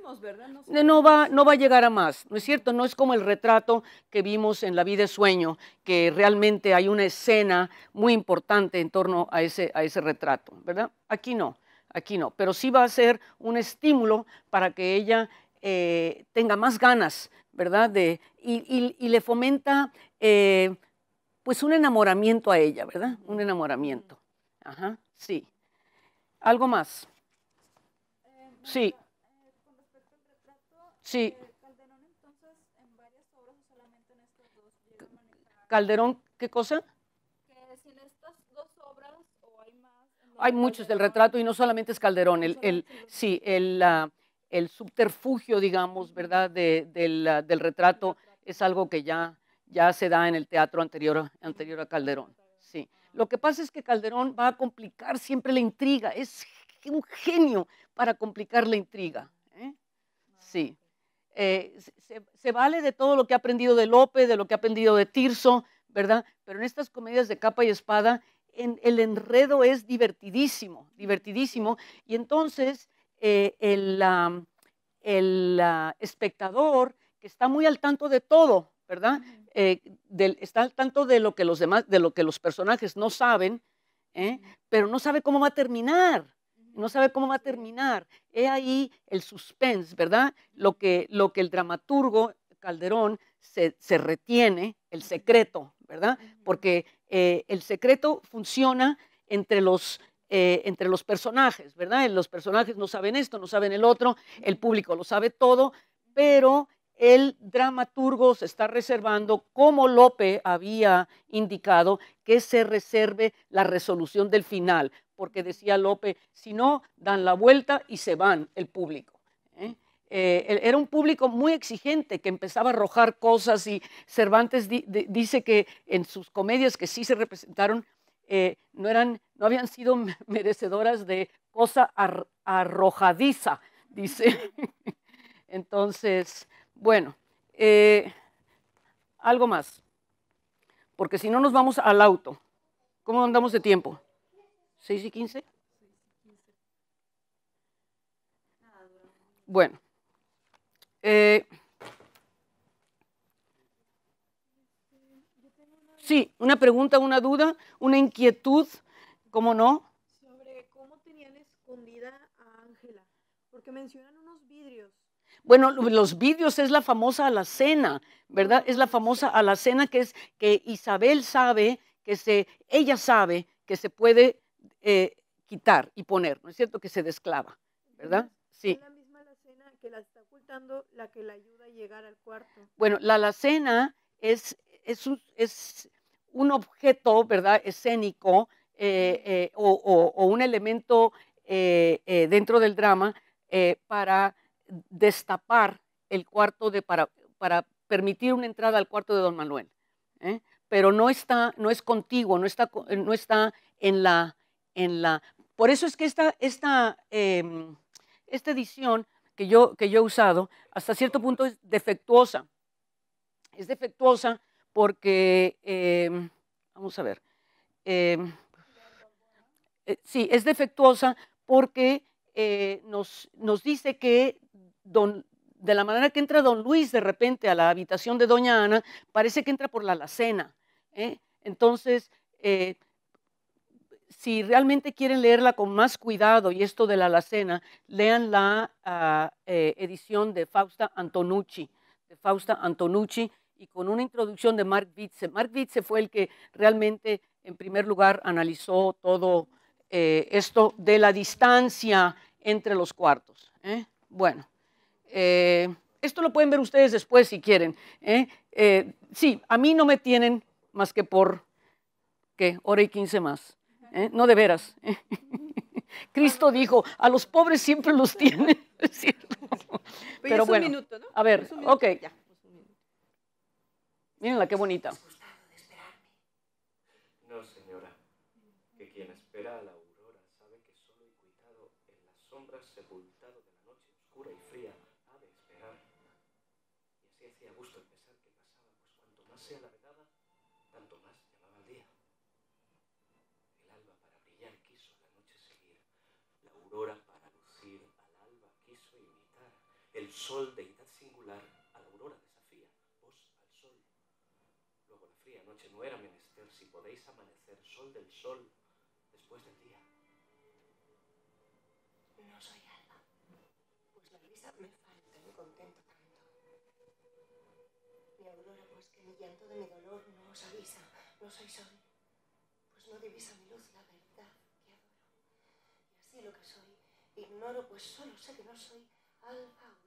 Speaker 1: No, va, a llegar a más, ¿no es cierto? No es como el retrato que vimos en La vida de sueño, que realmente hay una escena muy importante en torno a ese, a ese retrato, ¿verdad? Aquí no, aquí no, pero sí va a ser un estímulo para que ella eh, tenga más ganas, ¿verdad? De, y, le fomenta eh, pues un enamoramiento a ella, ¿verdad? Un enamoramiento. Ajá, sí. Algo más. Sí. Sí. Calderón, ¿qué cosa? Que si en estas dos obras o hay más. Hay muchos del retrato y no solamente es Calderón, el, el sí, el, subterfugio, digamos, ¿verdad? del, retrato es algo que ya, ya se da en el teatro anterior, anterior a Calderón. Sí. Ah. Lo que pasa es que Calderón va a complicar siempre la intriga, es un genio para complicar la intriga. ¿eh? Ah, sí. Eh, se, vale de todo lo que ha aprendido de Lope, de lo que ha aprendido de Tirso, ¿verdad? Pero en estas comedias de capa y espada, el enredo es divertidísimo, divertidísimo. Y entonces eh, el, espectador, que está muy al tanto de todo, ¿verdad? está al tanto de lo que los demás, de lo que los personajes no saben, pero no sabe cómo va a terminar no sabe cómo va a terminar. He ahí el suspense, ¿verdad? Lo que, lo que el dramaturgo Calderón se, retiene, el secreto, ¿verdad? Porque eh, el secreto funciona entre los, eh, entre los personajes, ¿verdad? Los personajes no saben esto, no saben el otro, el público lo sabe todo, pero el dramaturgo se está reservando, como Lope había indicado, que se reserve la resolución del final porque decía Lope, si no, dan la vuelta y se van el público. ¿eh? Eh, e, era un público muy exigente que empezaba a arrojar cosas y Cervantes dice que en sus comedias que sí se representaron eh, no, eran, no habían sido merecedoras de cosa arrojadiza, dice. Entonces, bueno, algo más, porque si no nos vamos al auto. ¿Cómo andamos de tiempo? seis y quince Bueno. Eh, sí, una pregunta, una duda, una inquietud, ¿cómo no? Sobre
Speaker 3: cómo tenían escondida a Ángela, porque mencionan unos vidrios.
Speaker 1: Bueno, los vidrios es la famosa alacena, ¿verdad? Es la famosa alacena que es que Isabel sabe, que se, ella sabe que se puede eh, quitar y poner, ¿no es cierto? Que se desclava, ¿verdad? Sí. la misma
Speaker 3: alacena que la está ocultando la que la ayuda a llegar al cuarto. Bueno, la
Speaker 1: alacena es, es, un, objeto, ¿verdad? Escénico eh, eh, o, un elemento dentro del drama para destapar el cuarto de, para, para permitir una entrada al cuarto de don Manuel. Pero no está, no es contigo, no está, no está en la, por eso es que esta, esta, em, esta edición que yo, que yo he usado hasta cierto punto es defectuosa. Es defectuosa porque, em, vamos a ver, em, eh, sí, es defectuosa porque eh, nos, nos dice que don, de la manera que entra don Luis de repente a la habitación de doña Ana, parece que entra por la alacena. ¿eh? Entonces, eh, si realmente quieren leerla con más cuidado y esto de la alacena, lean la ah, eh, edición de Fausta Antonucci, de Fausta Antonucci y con una introducción de Mark Witze. Mark Witze fue el que realmente en primer lugar analizó todo eh, esto de la distancia entre los cuartos. ¿eh? Bueno, esto lo pueden ver ustedes después si quieren. sí, a mí no me tienen más que por ¿qué? hora y quince más. ¿eh? no de veras. Cristo dijo, a los pobres siempre los tiene. Pero bueno, a ver, ok. Mírenla, qué bonita.
Speaker 4: sol, deidad singular, a la aurora desafía, vos al sol. Luego la fría noche no era menester, si podéis amanecer, sol del sol, después del día.
Speaker 2: No soy alba, pues la risa me falta, me contento tanto. Mi aurora, pues que mi llanto de mi dolor no os avisa, no soy sol, pues no divisa mi luz la verdad que adoro. Y así lo que soy, ignoro, pues solo sé que no soy alba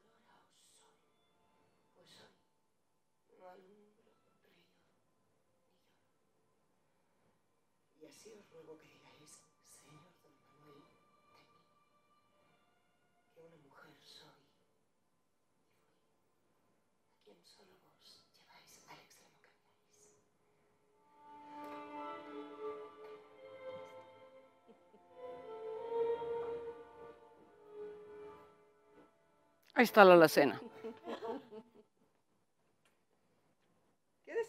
Speaker 4: si os ruego que digáis, Señor don Manuel, que una mujer soy y fui, a quien solo vos lleváis al extremo que habláis.
Speaker 1: Ahí está la alacena.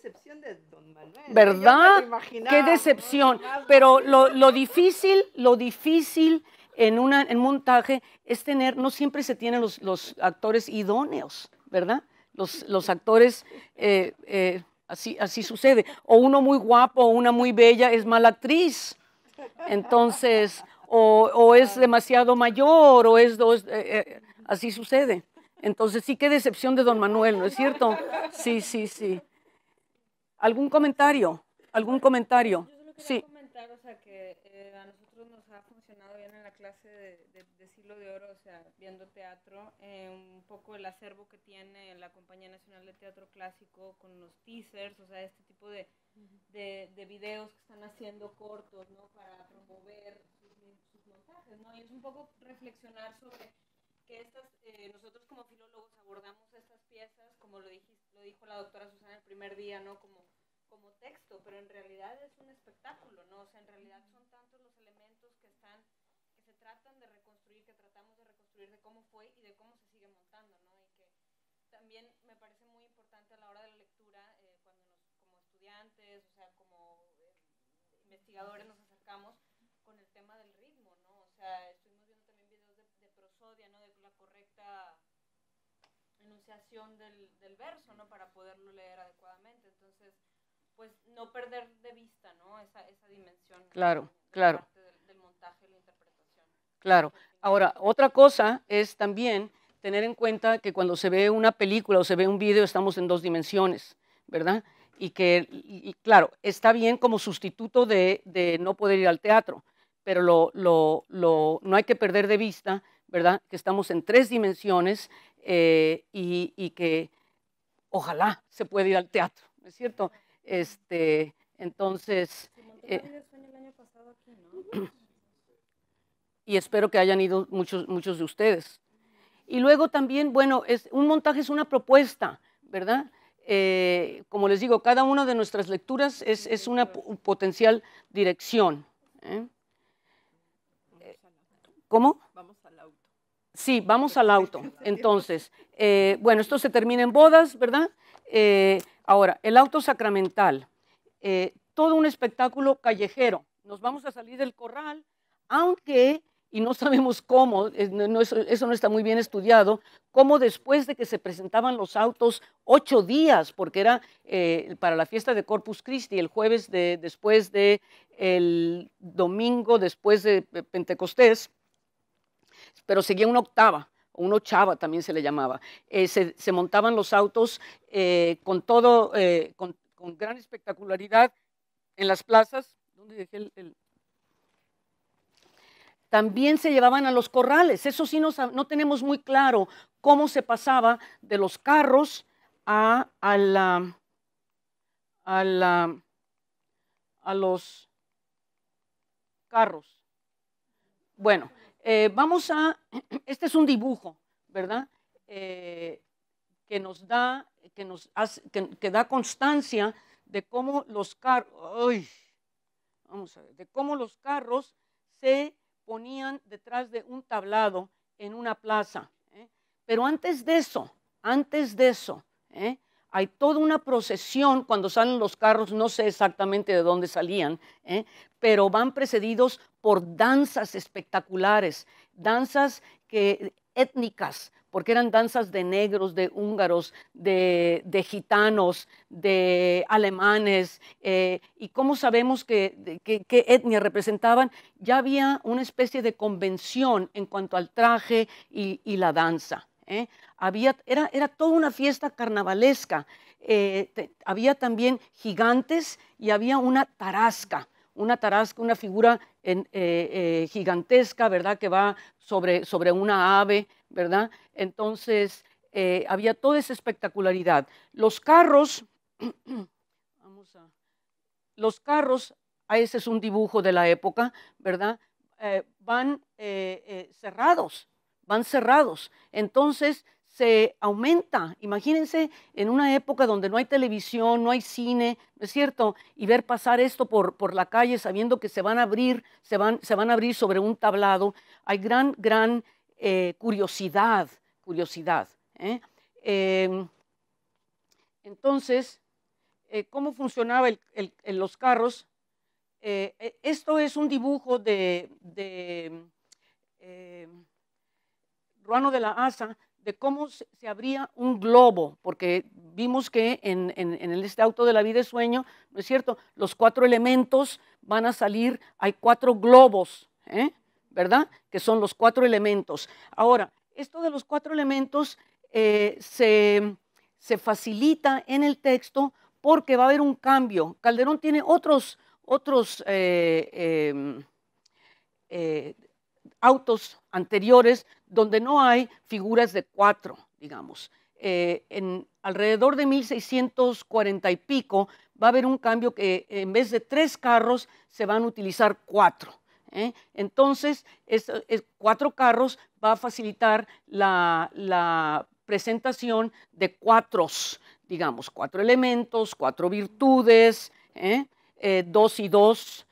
Speaker 1: de ¿eh? ¿Verdad? Qué decepción. Pero lo, difícil, lo difícil en, un montaje es tener, no siempre se tienen los, actores idóneos, ¿verdad? Los, los actores, eh, eh, así, así sucede. O uno muy guapo o una muy bella es mala actriz. Entonces, o, es demasiado mayor, o es, dos, así sucede. Entonces sí, qué decepción de don Manuel, ¿no es cierto? Sí, sí, sí. ¿Algún comentario? ¿Algún comentario? Yo solo Sí. comentar, o
Speaker 2: sea, que eh, a nosotros nos ha funcionado bien en la clase de, de, de Siglo de Oro, o sea, viendo teatro, eh, un poco el acervo que tiene la Compañía Nacional de Teatro Clásico con los teasers, o sea, este tipo de, de, videos que están haciendo cortos, ¿no? Para promover sus, sus montajes, ¿no? Y es un poco reflexionar sobre que estas, eh, nosotros como filólogos abordamos estas piezas, como lo, dijiste, lo dijo la doctora Susana el primer día, ¿no? Como, como texto, pero en realidad es un espectáculo, ¿no? O sea, en realidad son tantos los elementos que están, que se tratan de reconstruir, que tratamos de reconstruir de cómo fue y de cómo se sigue montando, ¿no? Y que también me parece muy importante a la hora de la lectura, eh, cuando nos, como estudiantes, o sea, como eh, investigadores nos acercamos con el tema del ritmo, ¿no? O sea, del, del verso, ¿no? Para poderlo leer adecuadamente. Entonces,
Speaker 1: pues no perder de vista, ¿no? Esa, esa dimensión. Claro, claro. del, montaje, montaje, la interpretación. Claro. Ahora, otra cosa es también tener en cuenta que cuando se ve una película o se ve un video estamos en dos dimensiones, ¿verdad? Y que, claro, está bien como sustituto de, de, no poder ir al teatro, pero lo, lo, lo, no hay que perder de vista ¿verdad? Que estamos en tres dimensiones eh, y, que ojalá se puede ir al teatro, ¿no es cierto? Este, entonces... Eh, y espero que hayan ido muchos, muchos de ustedes. Y luego también, bueno, es, un montaje es una propuesta, ¿verdad? Eh, como les digo, cada una de nuestras lecturas es, una potencial dirección. ¿Cómo? Vamos Sí, vamos al auto. Entonces, eh, bueno, esto se termina en bodas, ¿verdad? Eh, ahora, el auto sacramental. Eh, todo un espectáculo callejero. Nos vamos a salir del corral, aunque, y no sabemos cómo, eso, no está muy bien estudiado, cómo después de que se presentaban los autos ocho días, porque era para la fiesta de Corpus Christi, el jueves de, después de, el domingo después de Pentecostés, pero seguía una octava, una ochava también se le llamaba. Eh, se, montaban los autos eh, con todo, eh, con, gran espectacularidad en las plazas. ¿Dónde dejé También se llevaban a los corrales. Eso sí no, tenemos muy claro cómo se pasaba de los carros a, la, a la, a los carros. Bueno, eh, vamos a, este es un dibujo, ¿verdad? Eh, que nos da, que nos hace, que, da constancia de cómo los carros, vamos a ver, de cómo los carros se ponían detrás de un tablado en una plaza. ¿eh? Pero antes de eso, antes de eso, hay toda una procesión, cuando salen los carros, no sé exactamente de dónde salían, ¿eh? pero van precedidos por danzas espectaculares, danzas étnicas, porque eran danzas de negros, de húngaros, de, gitanos, de alemanes, eh, y cómo sabemos qué etnia representaban, ya había una especie de convención en cuanto al traje y la danza. ¿eh? era, toda una fiesta carnavalesca. Eh, había también gigantes y había una tarasca, una tarasca, una figura eh, gigantesca, ¿verdad? Que va sobre, sobre una ave, ¿verdad? Entonces, había toda esa espectacularidad. Los carros, vamos a, los carros, ah, ese es un dibujo de la época, ¿verdad? van cerrados, van cerrados. Entonces se aumenta. Imagínense en una época donde no hay televisión, no hay cine, ¿no es cierto? Y ver pasar esto por, la calle sabiendo que se van a abrir, se van, se van a abrir sobre un tablado. Hay gran, gran eh, curiosidad, curiosidad. ¿eh? Em, entonces, eh, ¿cómo funcionaba el, los carros? E, esto es un dibujo de, em, Ruano de la Asa de cómo se abría un globo, porque vimos que en, este auto de la vida de sueño, ¿no es cierto? Los cuatro elementos van a salir, hay cuatro globos, ¿eh? ¿verdad? Que son los cuatro elementos. Ahora, esto de los cuatro elementos eh, se, facilita en el texto porque va a haber un cambio. Calderón tiene otros, otros eh, em, eh, autos anteriores donde no hay figuras de cuatro, digamos. Eh, en alrededor de 1640 y pico va a haber un cambio que en vez de tres carros se van a utilizar cuatro. ¿eh? Entonces, cuatro carros va a facilitar la, presentación de cuatro, digamos, cuatro elementos, cuatro virtudes, ¿eh? dos y dos.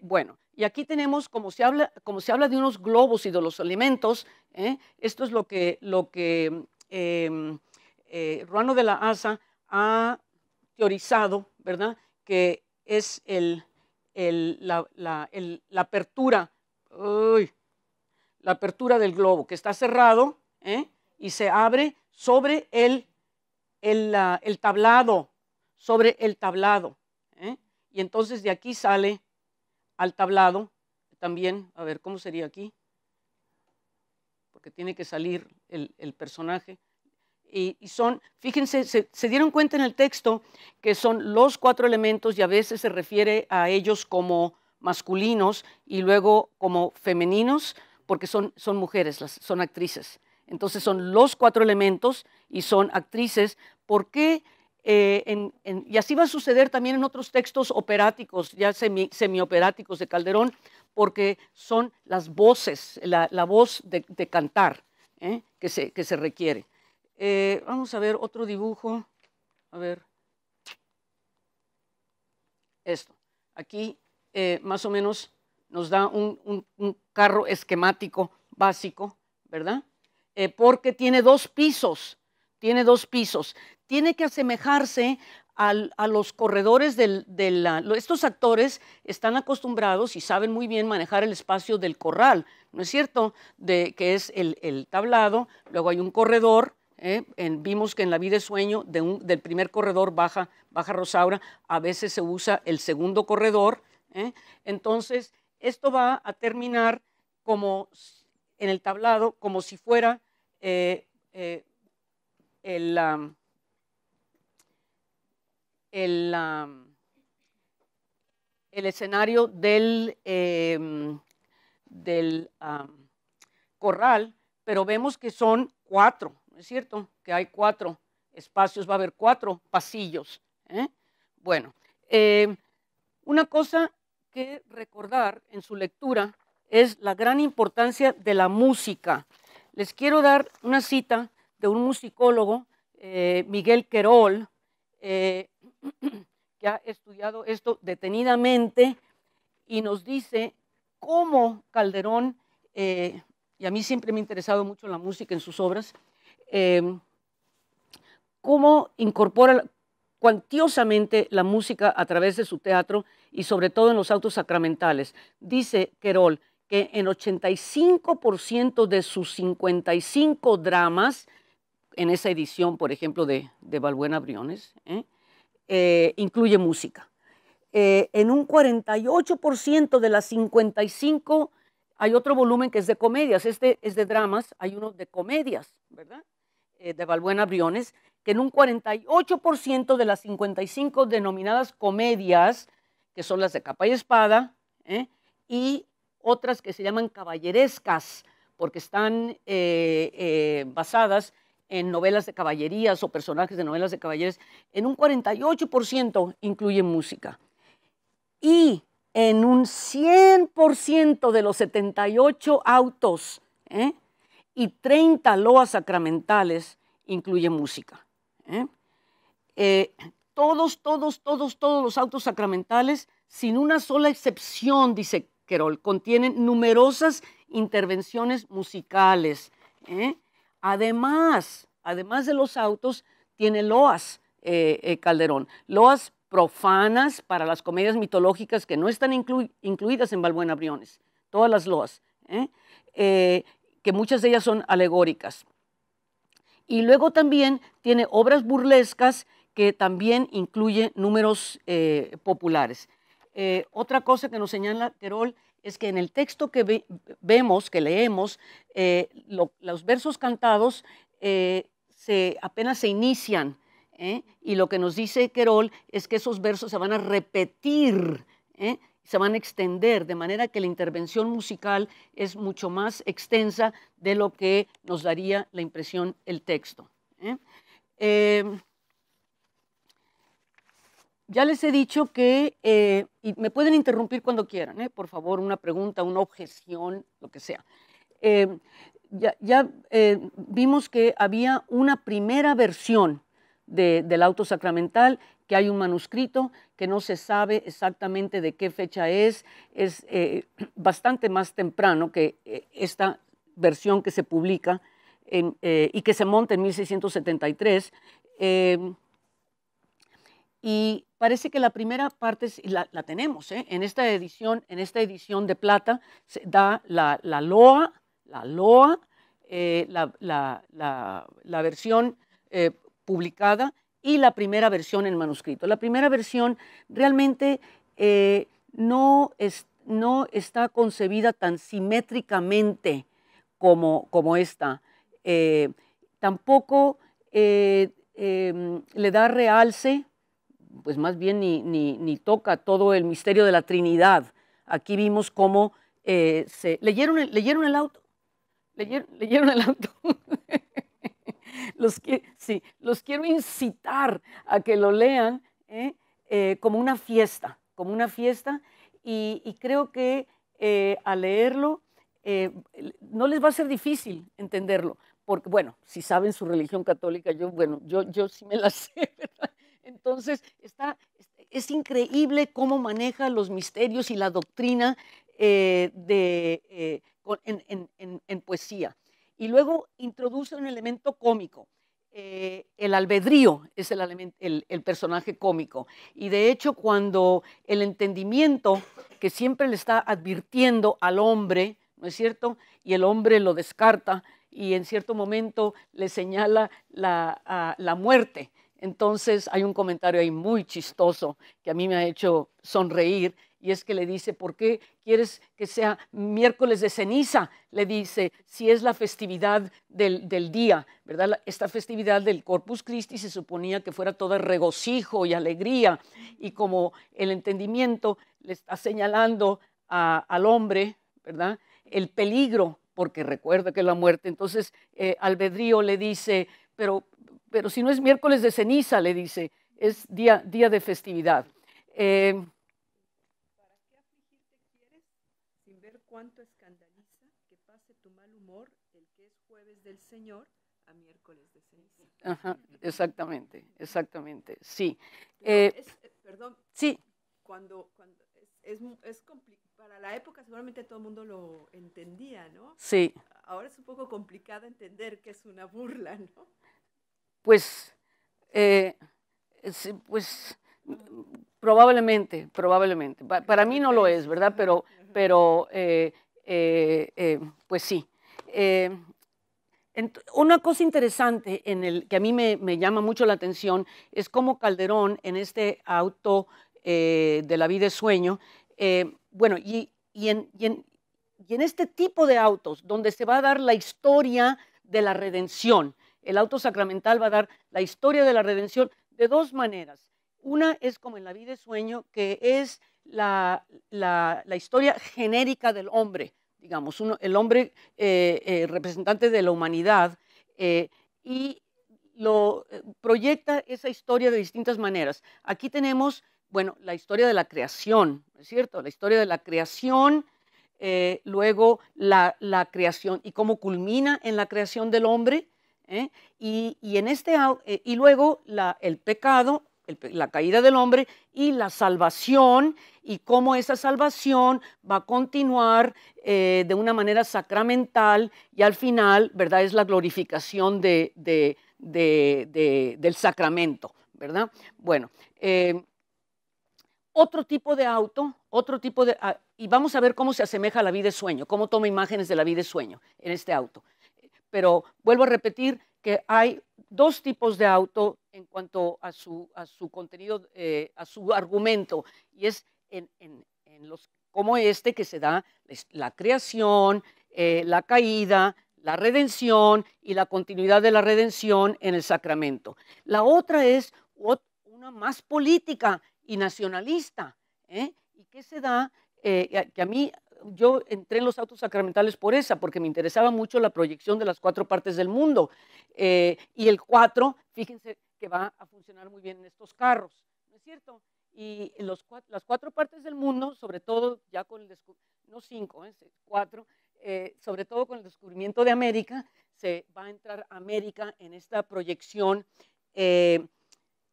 Speaker 1: bueno, y aquí tenemos, como se habla, como se habla de unos globos y de los alimentos, ¿eh? esto es lo que, lo que em, eh, Ruano de la Asa ha teorizado, ¿verdad? Que es el, la, apertura, la apertura del globo, que está cerrado ¿eh? y se abre sobre el, tablado, sobre el tablado. Y entonces de aquí sale al tablado también, a ver cómo sería aquí, porque tiene que salir el, personaje. Y, son, fíjense, se, dieron cuenta en el texto que son los cuatro elementos y a veces se refiere a ellos como masculinos y luego como femeninos, porque son, son mujeres, las, son actrices. Entonces son los cuatro elementos y son actrices. ¿Por qué eh, y así va a suceder también en otros textos operáticos, ya semioperáticos de Calderón, porque son las voces, la, voz de, cantar ¿eh? que, se, requiere. Eh, vamos a ver otro dibujo. A ver. Esto. Aquí más o menos nos da un carro esquemático básico, ¿verdad? porque tiene dos pisos tiene dos pisos. Tiene que asemejarse a los corredores de la, Estos actores están acostumbrados y saben muy bien manejar el espacio del corral, ¿no es cierto? De, que es el, tablado, luego hay un corredor, ¿eh? vimos que en La vida de sueño del primer corredor baja, baja Rosaura, a veces se usa el segundo corredor. ¿eh? Entonces, esto va a terminar como en el tablado, como si fuera eh, el, um, um, el, escenario del, em, del um, corral, pero vemos que son cuatro, ¿no es cierto? Que hay cuatro espacios, va a haber cuatro pasillos. ¿eh? Bueno, em, una cosa que recordar en su lectura es la gran importancia de la música. Les quiero dar una cita de un musicólogo, eh, Miguel Querol, eh, que ha estudiado esto detenidamente y nos dice cómo Calderón, eh, y a mí siempre me ha interesado mucho la música en sus obras, cómo incorpora cuantiosamente la música a través de su teatro y sobre todo en los autos sacramentales. Dice Querol que en 85% de sus 55 dramas, en esa edición, por ejemplo, de, de Balbuena Briones, ¿eh? Eh, incluye música. Eh, en un 48% de las 55 hay otro volumen que es de comedias, este es de dramas, hay uno de comedias, ¿verdad? de Balbuena Briones, que en un 48% de las 55 denominadas comedias, que son las de capa y espada, y otras que se llaman caballerescas, porque están basadas en novelas de caballerías o personajes de novelas de caballerías, en un 48% incluye música. Y en un 100% de los 78 autos ¿eh? y 30 loas sacramentales incluye música. ¿eh? Eh, todos, todos, todos, todos los autos sacramentales, sin una sola excepción, dice Querol, contienen numerosas intervenciones musicales. ¿eh? Además, además de los autos, tiene loas eh, eh, Calderón, loas profanas para las comedias mitológicas que no están incluidas en Balbuena Briones, todas las loas, ¿eh? que muchas de ellas son alegóricas. Y luego también tiene obras burlescas que también incluye números populares. otra cosa que nos señala Terol es que en el texto que vemos, que leemos, eh, los versos cantados eh, apenas se inician. ¿eh? Y lo que nos dice Querol es que esos versos se van a repetir, se van a extender, de manera que la intervención musical es mucho más extensa de lo que nos daría la impresión el texto. Ya les he dicho que, eh, y me pueden interrumpir cuando quieran, ¿eh? por favor, una pregunta, una objeción, lo que sea. Eh, ya, vimos que había una primera versión del auto sacramental, que hay un manuscrito que no se sabe exactamente de qué fecha es, es bastante más temprano que esta versión que se publica y que se monta en 1673. y parece que la primera parte la, tenemos. ¿eh? En, esta edición, en esta edición de plata se da la, LOA, la LOA, eh, la, versión eh, publicada y la primera versión en manuscrito. La primera versión realmente no, es, no, está concebida tan simétricamente como, como esta. tampoco em, le da realce pues más bien ni, toca todo el misterio de la Trinidad. Aquí vimos cómo eh, se... ¿Leyeron el, ¿Leyeron el auto? ¿Leyeron, el auto? los, sí, los quiero incitar a que lo lean ¿eh? Eh, como una fiesta, como una fiesta. Y, creo que al leerlo no les va a ser difícil entenderlo porque bueno, si saben su religión católica, yo, bueno, yo, yo sí me la sé, ¿verdad? Entonces, es increíble cómo maneja los misterios y la doctrina eh, eh, en, poesía. Y luego introduce un elemento cómico. Eh, el albedrío es el, personaje cómico. Y de hecho, cuando el entendimiento que siempre le está advirtiendo al hombre, ¿no es cierto? Y el hombre lo descarta y en cierto momento le señala la muerte entonces hay un comentario ahí muy chistoso que a mí me ha hecho sonreír y es que le dice, ¿por qué quieres que sea miércoles de ceniza? Le dice, si es la festividad del, día, ¿verdad? Esta festividad del Corpus Christi se suponía que fuera todo regocijo y alegría y como el entendimiento le está señalando al hombre, ¿verdad? El peligro, porque recuerda que la muerte, entonces eh, albedrío le dice, pero pero si no es miércoles de ceniza, le dice, es día, día de festividad. ¿Para qué
Speaker 3: quieres? Sin ver cuánto escandaliza que pase tu mal humor el que es jueves del Señor a miércoles de ceniza.
Speaker 1: exactamente, exactamente, sí. Eh, eh, perdón, sí.
Speaker 3: Cuando, es, para la época seguramente todo el mundo lo entendía, ¿no? Sí. Ahora es un poco complicado entender que es una burla, ¿no?
Speaker 1: pues, eh, pues probablemente, probablemente. Para mí no lo es, ¿verdad? Pero, pero eh, eh, pues sí. Una cosa interesante en el, que a mí me, llama mucho la atención es cómo Calderón en este auto de la vida es sueño, bueno, y, en, este tipo de autos donde se va a dar la historia de la redención, el auto sacramental va a dar la historia de la redención de dos maneras. Una es como en la vida de sueño, que es la, historia genérica del hombre, digamos, uno, el hombre eh, eh, representante de la humanidad, eh, y lo proyecta esa historia de distintas maneras. Aquí tenemos, bueno, la historia de la creación, es cierto? La historia de la creación, luego la, la creación y cómo culmina en la creación del hombre, ¿eh? Este eh, y, luego el pecado, la caída del hombre y la salvación y cómo esa salvación va a continuar eh, de una manera sacramental y al final, ¿verdad? Es la glorificación del sacramento, ¿verdad? Bueno, otro tipo de auto, otro tipo de... Ah, y vamos a ver cómo se asemeja a la vida de sueño, cómo toma imágenes de la vida de sueño en este auto pero vuelvo a repetir que hay dos tipos de auto en cuanto a su, contenido, eh, a su argumento, y es en, como este que se da la creación, eh, la caída, la redención y la continuidad de la redención en el sacramento. La otra es una más política y nacionalista, ¿eh? y que se da, que a mí yo entré en los autos sacramentales por esa, porque me interesaba mucho la proyección de las cuatro partes del mundo. Eh, y el cuatro, fíjense que va a funcionar muy bien en estos carros, ¿no es cierto? Y las cuatro partes del mundo, sobre todo ya con el no cinco, eh, cuatro, eh, sobre todo con el descubrimiento de América, se va a entrar América en esta proyección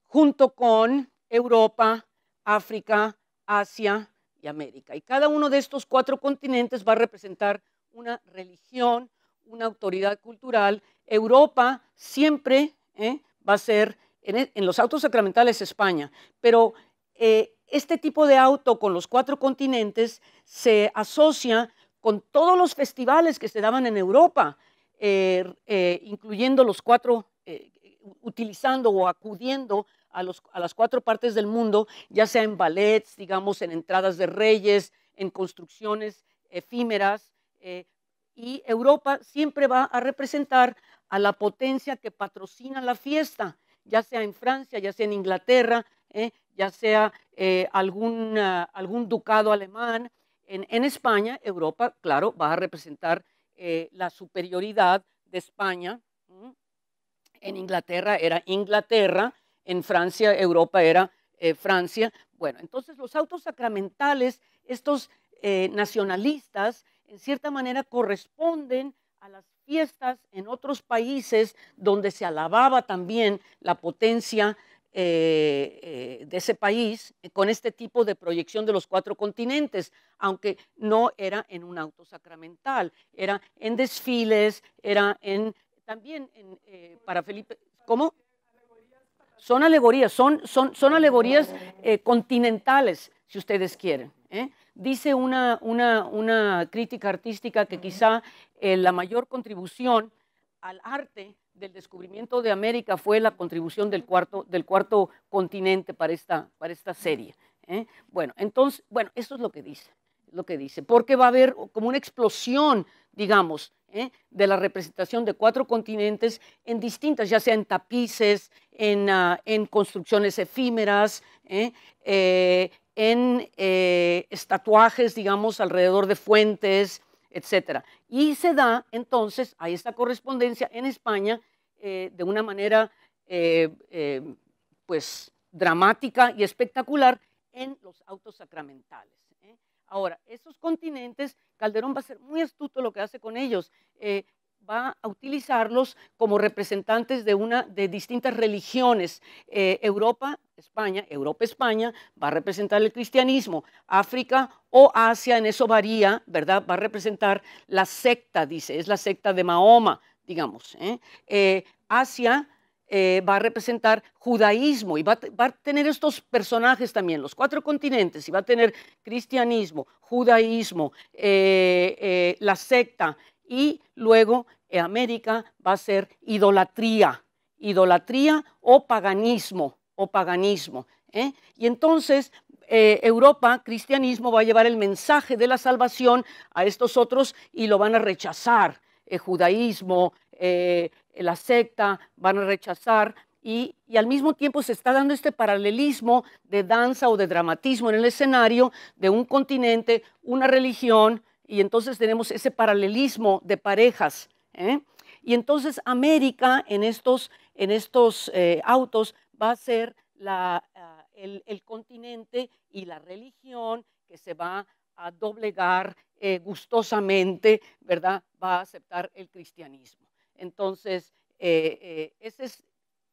Speaker 1: junto con Europa, África, Asia, y América. Y cada uno de estos cuatro continentes va a representar una religión, una autoridad cultural. Europa siempre ¿eh? va a ser, e, en, los autos sacramentales España, pero eh, este tipo de auto con los cuatro continentes se asocia con todos los festivales que se daban en Europa, eh, incluyendo los cuatro, utilizando o acudiendo a, las cuatro partes del mundo, ya sea en ballets, digamos, en entradas de reyes, en construcciones efímeras. Eh, y Europa siempre va a representar a la potencia que patrocina la fiesta, ya sea en Francia, ya sea en Inglaterra, eh, ya sea eh, algún, ducado alemán. en, España, Europa, claro, va a representar la superioridad de España. En Inglaterra era Inglaterra, en Francia, Europa era eh, Francia. Bueno, entonces los autos sacramentales, estos eh, nacionalistas, en cierta manera corresponden a las fiestas en otros países donde se alababa también la potencia eh, de ese país con este tipo de proyección de los cuatro continentes, aunque no era en un auto sacramental, era en desfiles, era en también para Felipe, ¿cómo? Son alegorías, son, alegorías eh, continentales, si ustedes quieren. ¿eh? Dice una, crítica artística que quizá eh, la mayor contribución al arte del descubrimiento de América fue la contribución del cuarto, del cuarto continente para esta, para esta serie. Bueno, entonces, bueno, eso es lo que dice, lo que dice, porque va a haber como una explosión, digamos, ¿eh? de la representación de cuatro continentes en distintas, ya sea en tapices, en, ah, construcciones efímeras, ¿eh? Eh, en estatuajes, digamos, alrededor de fuentes, etc. Y se da entonces, a esta correspondencia en España de una manera, pues, dramática y espectacular en los autos sacramentales. Ahora, esos continentes, Calderón va a ser muy astuto lo que hace con ellos. Eh, va a utilizarlos como representantes de, una, de distintas religiones. Eh, Europa, España, Europa-España va a representar el cristianismo. África o Asia, en eso varía, ¿verdad? Va a representar la secta, dice, es la secta de Mahoma, digamos. ¿eh? Asia eh, va a representar judaísmo y va, a tener estos personajes también, los cuatro continentes, y va a tener cristianismo, judaísmo, eh, eh, la secta, y luego América va a ser idolatría, idolatría o paganismo, o paganismo. Y entonces Europa, cristianismo, va a llevar el mensaje de la salvación a estos otros y lo van a rechazar. judaísmo, eh, la secta, van a rechazar. Y, al mismo tiempo se está dando este paralelismo de danza o de dramatismo en el escenario de un continente, una religión, y entonces tenemos ese paralelismo de parejas. ¿eh? Y entonces América en estos, en estos eh, autos va a ser ah, el, continente y la religión que se va a doblegar gustosamente, ¿verdad? Va a aceptar el cristianismo. Entonces, eh, eh, ese es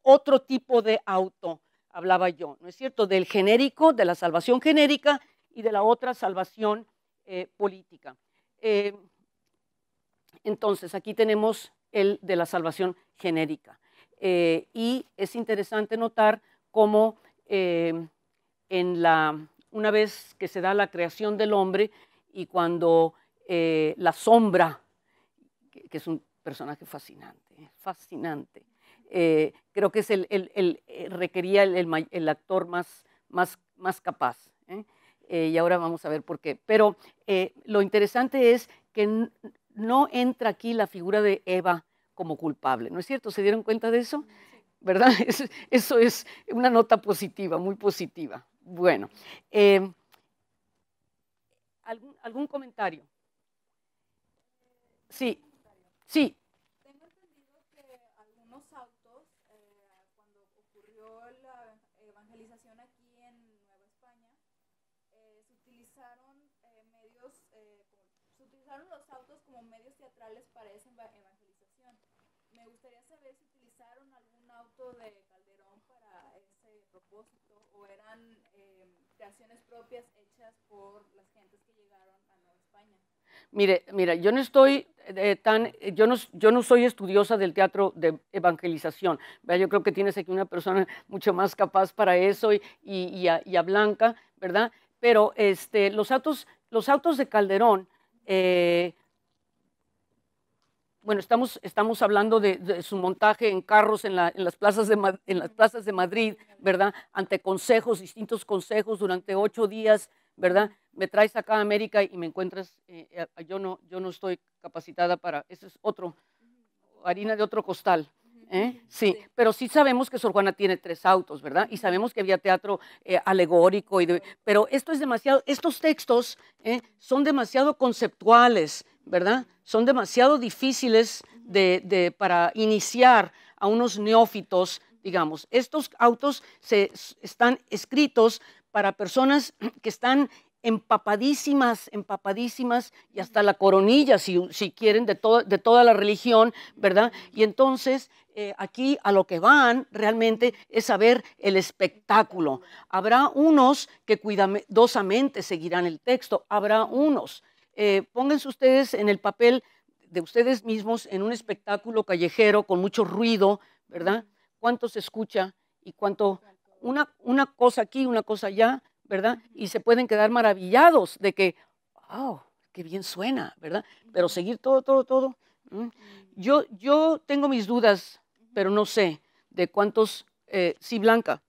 Speaker 1: otro tipo de auto, hablaba yo, ¿no es cierto? Del genérico, de la salvación genérica y de la otra salvación eh, política. entonces, aquí tenemos el de la salvación genérica. y es interesante notar cómo en la, una vez que se da la creación del hombre y cuando la sombra, que es un personaje fascinante, eh, fascinante. Eh, creo que es el, eh, requería el, actor más, más, más capaz. y ahora vamos a ver por qué. Pero lo interesante es que no entra aquí la figura de Eva como culpable, ¿no es cierto? ¿Se dieron cuenta de eso? ¿Verdad? eso es una nota positiva, muy positiva. Bueno, ¿algún comentario? Sí, Sí. Tengo entendido que
Speaker 3: algunos autos, eh, cuando ocurrió la evangelización aquí en Nueva España, eh, se utilizaron eh, medios, se utilizaron los autos como medios teatrales para esa evangelización. Me gustaría saber si utilizaron algún auto de Calderón para ese propósito o eran creaciones propias hechas por las gentes que llegaron
Speaker 1: a Nueva España. Mire, mira, yo no estoy yo no, soy estudiosa del teatro de evangelización, yo creo que tienes aquí una persona mucho más capaz para eso y, a, Blanca, ¿verdad? Pero este, los, autos, los autos de Calderón, eh, bueno, estamos, hablando de, su montaje en carros en, las plazas de, en las plazas de Madrid, ¿verdad? Ante consejos, distintos consejos durante ocho días, ¿verdad? Me traes acá a América y me encuentras, eh, eh, yo, no, yo no estoy capacitada para, eso es otro, harina de otro costal. ¿Eh? Sí, pero sí sabemos que Sor Juana tiene tres autos, ¿verdad? Y sabemos que había teatro eh, alegórico, y pero esto es demasiado, estos textos son demasiado conceptuales, ¿verdad? Son demasiado difíciles para iniciar a unos neófitos, digamos. Estos autos se, están escritos para personas que están empapadísimas, empapadísimas y hasta la coronilla, si, quieren, de, toda la religión, ¿verdad? Y entonces eh, aquí a lo que van realmente es a ver el espectáculo. Habrá unos que cuidadosamente seguirán el texto, habrá unos. Eh, pónganse ustedes en el papel de ustedes mismos en un espectáculo callejero con mucho ruido, ¿verdad? ¿Cuánto se escucha y cuánto una, cosa aquí, una cosa allá, ¿verdad? Y se pueden quedar maravillados de que, wow, qué bien suena, ¿verdad? Pero seguir todo, todo, todo. Yo, yo tengo mis dudas, pero no sé de cuántos, eh, sí, Blanca,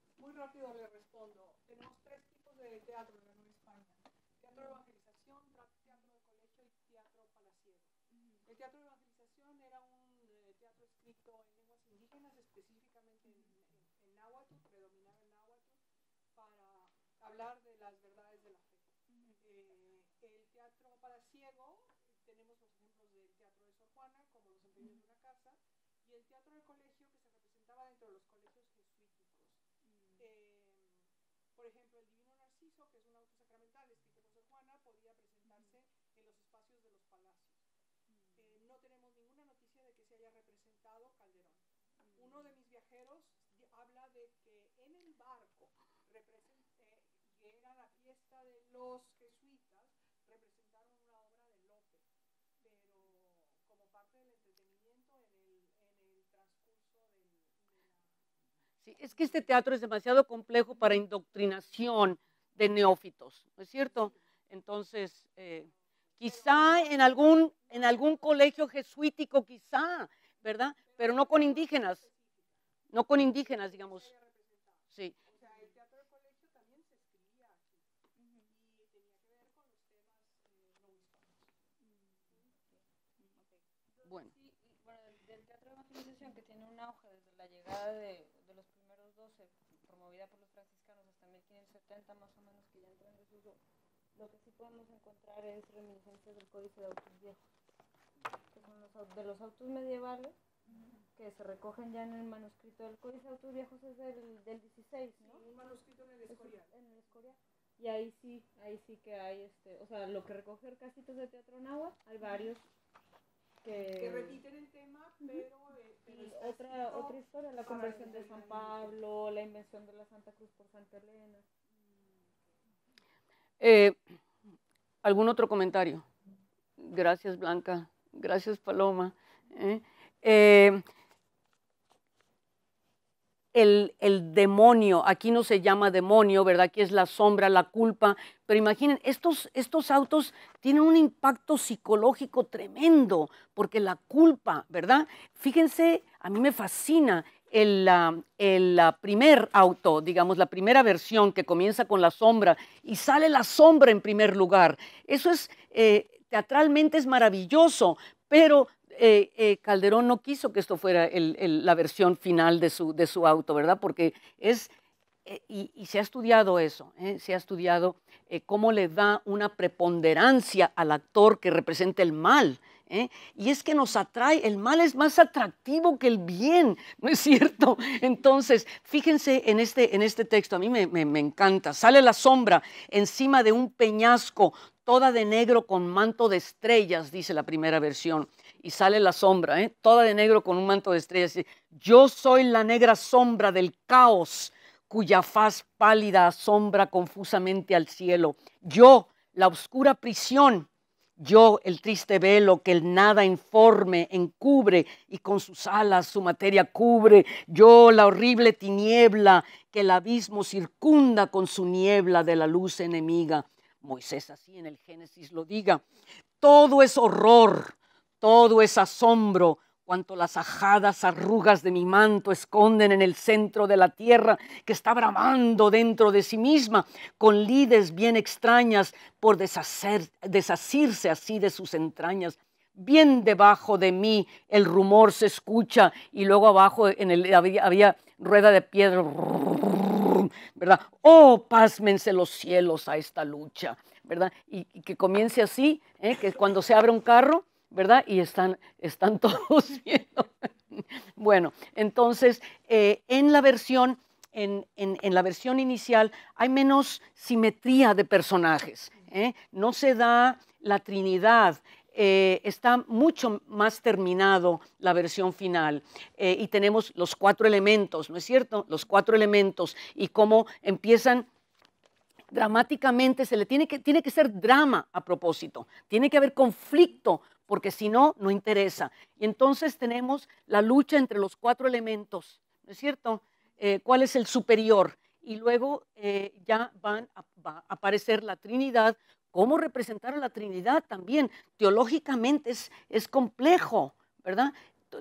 Speaker 3: podía presentarse en los espacios de los palacios. Mm. Eh, no tenemos ninguna noticia de que se haya representado Calderón. Mm. Uno de mis viajeros habla de que en el barco, representé eh, que era la fiesta de los jesuitas, representaron una obra de Lope, pero como parte del entretenimiento en el, en el
Speaker 1: transcurso del, de Sí, es que este teatro es demasiado complejo para indoctrinación de neófitos, ¿no es cierto? Entonces, eh, quizá en algún, en algún colegio jesuítico, quizá, ¿verdad? Pero no con indígenas, no con indígenas, digamos.
Speaker 2: Sí. O sea, el Teatro también se Bueno. del teatro de evangelización que tiene una auge desde la llegada de, los primeros 12, promovida por los franciscanos hasta 1570 más o menos lo que sí podemos encontrar es reminiscencias del códice de autos viejos, que son de los autos medievales, que se recogen ya en el manuscrito del códice de autos viejos, es del, del 16, ¿no? En un manuscrito en el Escorial. en el Escorial. Y ahí sí, ahí sí que hay, este, o sea, lo que recoge el Casitos de Teatro Nahua, hay varios que, que, repiten el tema, eh, pero, y otra, otra historia, la conversión de San Pablo, la invención de la Santa Cruz por Santa Elena.
Speaker 1: Eh, ¿Algún otro comentario? Gracias, Blanca. Gracias, Paloma. ¿eh? Eh, el, demonio, aquí no se llama demonio, ¿verdad? Aquí es la sombra, la culpa, pero imaginen, estos, estos autos tienen un impacto psicológico tremendo, porque la culpa, ¿verdad? Fíjense, a mí me fascina el, el, primer auto, digamos, la primera versión que comienza con la sombra y sale la sombra en primer lugar. Eso es, eh, teatralmente es maravilloso, pero eh, eh, Calderón no quiso que esto fuera la versión final de su, de auto, ¿verdad? Porque es, y, y, se ha estudiado eso, se ha estudiado cómo le da una preponderancia al actor que representa el mal ¿eh? Y es que nos atrae, el mal es más atractivo que el bien, ¿no es cierto? Entonces, fíjense en este, en este texto, a mí me, me, encanta, sale la sombra encima de un peñasco, toda de negro con manto de estrellas, dice la primera versión, y sale la sombra, ¿eh? toda de negro con un manto de estrellas. Yo soy la negra sombra del caos, cuya faz pálida asombra confusamente al cielo. Yo, la oscura prisión yo, el triste velo que el nada informe, encubre y con sus alas su materia cubre. Yo, la horrible tiniebla que el abismo circunda con su niebla de la luz enemiga. Moisés así en el Génesis lo diga. Todo es horror, todo es asombro, cuanto las ajadas arrugas de mi manto esconden en el centro de la tierra que está bramando dentro de sí misma, con lides bien extrañas por deshacer, desasirse así de sus entrañas. Bien debajo de mí el rumor se escucha y luego abajo en el, había, rueda de piedra, ¿verdad? Oh, pásmense los cielos a esta lucha, ¿verdad? Y, que comience así, ¿eh? que cuando se abre un carro, ¿verdad? Y están, están todos viendo. bueno, entonces, eh, en la versión... En, la versión inicial hay menos simetría de personajes, ¿eh? no se da la Trinidad, eh, está mucho más terminado la versión final y tenemos los cuatro elementos, ¿no es cierto? Los cuatro elementos y cómo empiezan dramáticamente, se le tiene que, tiene que ser drama a propósito, tiene que haber conflicto porque si no, no interesa. Y entonces tenemos la lucha entre los cuatro elementos, ¿no es cierto? Eh, ¿Cuál es el superior? Y luego eh, ya van a, va a aparecer la Trinidad, cómo representar a la Trinidad también. Teológicamente es, es complejo, ¿verdad?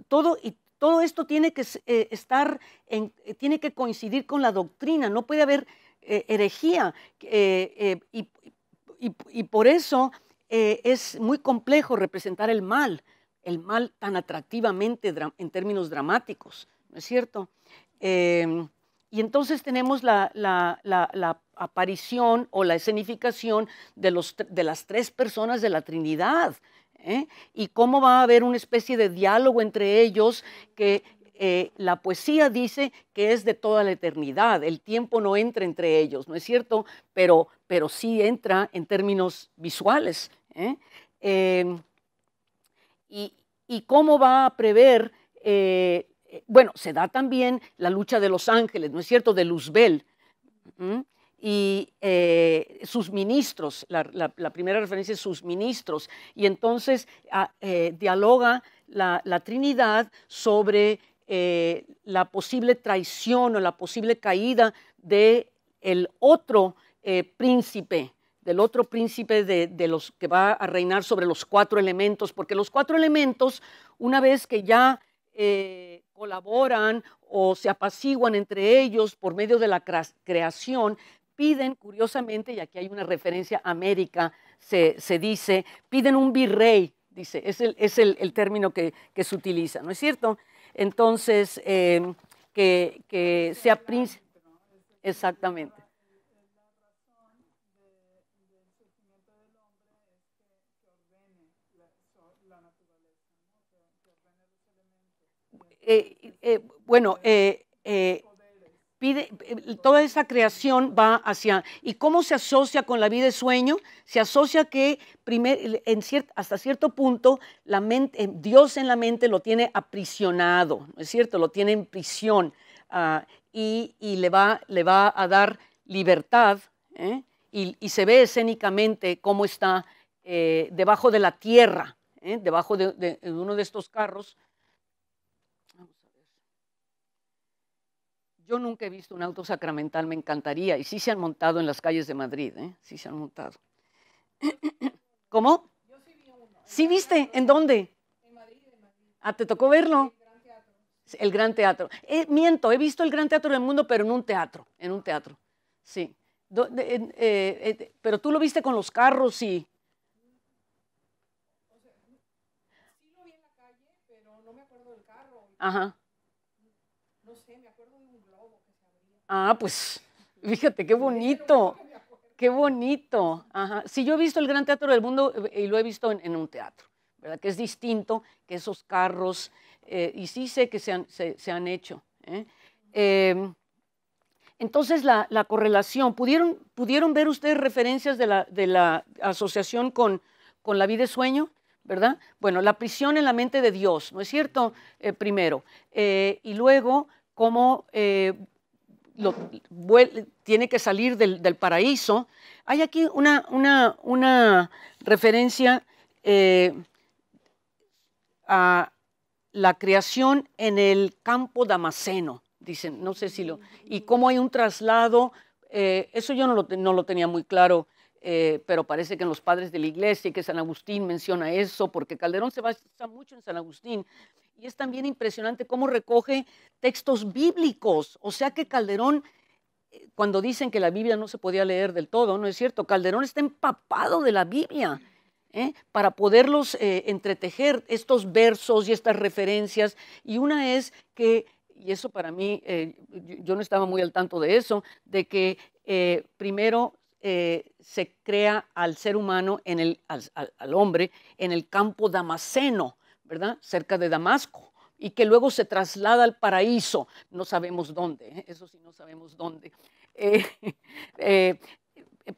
Speaker 1: Todo, y todo esto tiene que eh, estar, en, tiene que coincidir con la doctrina, no puede haber herejía. y por eso eh, es muy complejo representar el mal, el mal tan atractivamente en términos dramáticos, ¿no es cierto? Eh, y entonces tenemos la, aparición o la escenificación de, las tres personas de la Trinidad. ¿eh? Y cómo va a haber una especie de diálogo entre ellos que la poesía dice que es de toda la eternidad, el tiempo no entra entre ellos, ¿no es cierto? pero sí entra en términos visuales, ¿eh? Em, y, cómo va a prever, eh, eh, bueno, se da también la lucha de los ángeles, ¿no es cierto?, de Luzbel y sus ministros, la, primera referencia es sus ministros, y entonces ah, dialoga la, Trinidad sobre la posible traición o la posible caída de el otro príncipe, del otro príncipe de, los que va a reinar sobre los cuatro elementos, porque los cuatro elementos, una vez que ya eh, colaboran o se apaciguan entre ellos por medio de la creación, piden, curiosamente, y aquí hay una referencia a América, se, dice, piden un virrey, dice, es el, es el, término que, se utiliza, ¿no es cierto? Entonces, eh, que, que sea príncipe. Exactamente. Eh, eh, bueno, eh, toda esa creación va hacia... ¿Y cómo se asocia con la vida de sueño? Se asocia que en hasta cierto punto Dios en la mente lo tiene aprisionado, ¿no es cierto? Lo tiene en prisión ah, y, le, va, le va a dar libertad y, se ve escénicamente cómo está debajo de la tierra, debajo de uno de estos carros. Yo nunca he visto un auto sacramental, me encantaría. Y sí se han montado en las calles de Madrid, ¿eh? Sí se han montado. ¿Cómo? Yo sí vi uno. ¿Sí viste? ¿En dónde? En Madrid, Ah, ¿te tocó verlo? El Gran Teatro. Eh, miento, he visto el Gran Teatro del Mundo, pero en un teatro, en un teatro. Sí. Eh, eh, pero tú lo viste con los carros y... Ajá. Ah, pues fíjate, qué bonito, qué bonito. Ajá. Sí, yo he visto el Gran Teatro del Mundo eh, y lo he visto en, un teatro, ¿verdad? Que es distinto que esos carros, eh, y sí sé que se han, hecho. ¿eh? Em, entonces, la, correlación, ¿pudieron, ¿pudieron ver ustedes referencias de la, de la asociación con, con la vida de sueño? ¿Verdad? Bueno, la prisión en la mente de Dios, ¿no es cierto? primero. y luego, cómo lo, tiene que salir del, paraíso. Hay aquí una, una, referencia eh, a la creación en el campo Amaceno, dicen, no sé si lo... Y cómo hay un traslado, eh, eso yo no lo, tenía muy claro, eh, pero parece que en los padres de la iglesia y que San Agustín menciona eso, porque Calderón se basa mucho en San Agustín, y es también impresionante cómo recoge textos bíblicos. O sea que Calderón, eh, cuando dicen que la Biblia no se podía leer del todo, no es cierto, Calderón está empapado de la Biblia. ¿eh? para poderlos eh, entretejer estos versos y estas referencias. Y una es que, y eso para mí, yo no estaba muy al tanto de eso, de que primero se crea al ser humano, en al, al, hombre, en el campo damasceno, Cerca de Damasco y que luego se traslada al paraíso, no sabemos dónde, ¿eh? eso sí, no sabemos dónde. Eh, eh,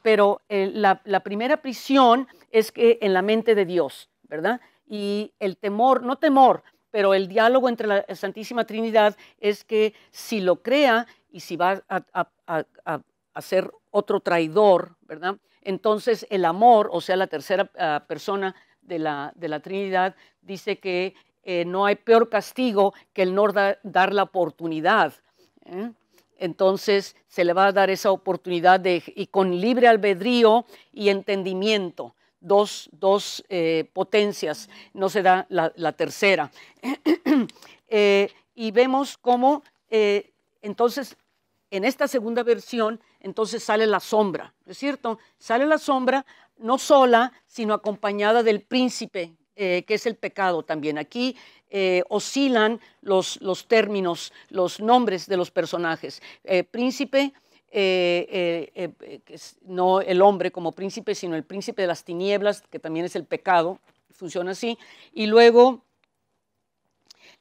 Speaker 1: pero la, primera prisión es que en la mente de Dios, ¿verdad? Y el temor, no temor, pero el diálogo entre la Santísima Trinidad es que si lo crea y si va a, ser otro traidor, ¿verdad? Entonces el amor, o sea, la tercera ah, persona de la, Trinidad, dice que eh, no hay peor castigo que el no dar la oportunidad. ¿eh? Entonces se le va a dar esa oportunidad de, y con libre albedrío y entendimiento. Dos, eh, potencias, no se da la, la tercera. y vemos cómo entonces en esta segunda versión, entonces sale la sombra, ¿no es cierto? Sale la sombra no sola, sino acompañada del príncipe, eh, que es el pecado también. Aquí eh, oscilan los, términos, los nombres de los personajes. Eh, príncipe, no el hombre como príncipe, sino el príncipe de las tinieblas, que también es el pecado, funciona así. Y luego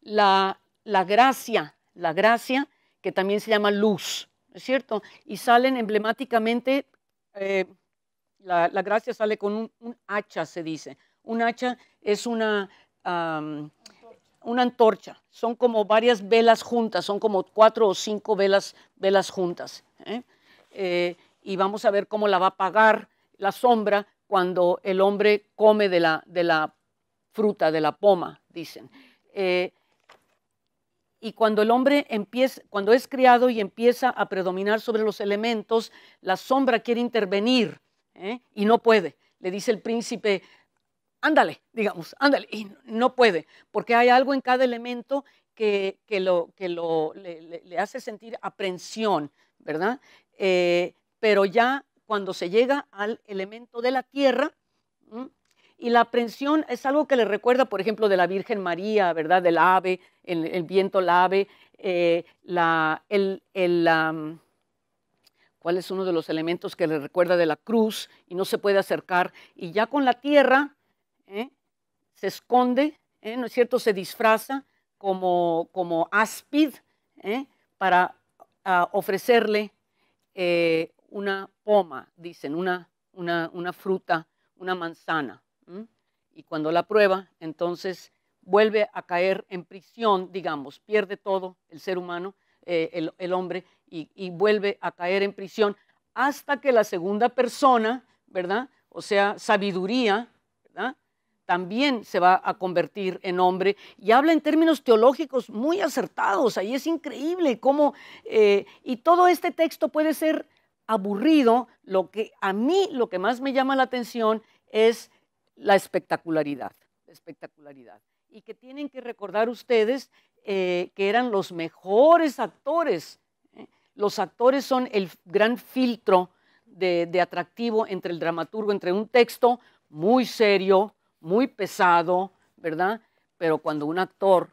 Speaker 1: la, gracia, la gracia, que también se llama luz, ¿es cierto? Y salen emblemáticamente la, gracia sale con un, hacha, se dice. Un hacha es una, antorcha. Son como varias velas juntas, son como cuatro o cinco velas, velas juntas. ¿eh? Eh, y vamos a ver cómo la va a apagar la sombra cuando el hombre come de la, fruta, de la poma, dicen. Eh, y cuando el hombre empieza, cuando es criado y empieza a predominar sobre los elementos, la sombra quiere intervenir ¿eh? y no puede. Le dice el príncipe, ándale, digamos, ándale, y no puede, porque hay algo en cada elemento que, lo, que lo, le, hace sentir aprensión, ¿verdad? Eh, pero ya cuando se llega al elemento de la tierra, y la aprensión es algo que le recuerda, por ejemplo, de la Virgen María, ¿verdad? Del ave, el, viento, el ave, eh, la, el, cuál es uno de los elementos que le recuerda de la cruz y no se puede acercar. Y ya con la tierra ¿eh? se esconde, ¿eh? ¿no es cierto? Se disfraza como, como áspid ¿eh? para ofrecerle una poma, dicen, una, fruta, una manzana. Y cuando la prueba, entonces vuelve a caer en prisión, digamos, pierde todo el ser humano eh, el, hombre y, vuelve a caer en prisión hasta que la segunda persona, ¿verdad? O sea, sabiduría, ¿verdad? También se va a convertir en hombre y habla en términos teológicos muy acertados. Ahí es increíble cómo... Eh, y todo este texto puede ser aburrido. Lo que a mí, lo que más me llama la atención es la espectacularidad, la espectacularidad. Y que tienen que recordar ustedes eh, que eran los mejores actores. ¿eh? Los actores son el gran filtro de, atractivo entre el dramaturgo, entre un texto muy serio, muy pesado, ¿verdad? Pero cuando un actor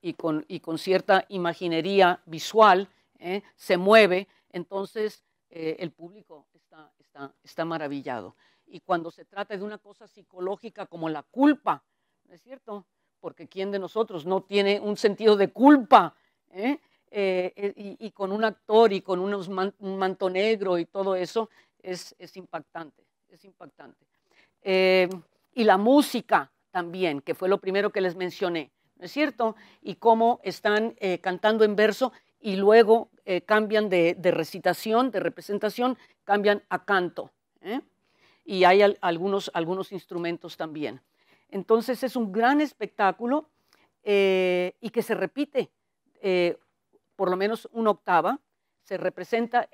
Speaker 1: y con, cierta imaginería visual ¿eh? se mueve, entonces el público está, está, maravillado. Y cuando se trata de una cosa psicológica como la culpa, ¿no es cierto? porque ¿quién de nosotros no tiene un sentido de culpa? Eh? Eh, y, con un actor y con un manto negro y todo eso, es, impactante, es impactante. Eh, y la música también, que fue lo primero que les mencioné, ¿no es cierto? Y cómo están cantando en verso y luego cambian de, recitación, de representación, cambian a canto. Y hay algunos instrumentos también. Entonces es un gran espectáculo eh, y que se repite eh, por lo menos una octava. Se representa,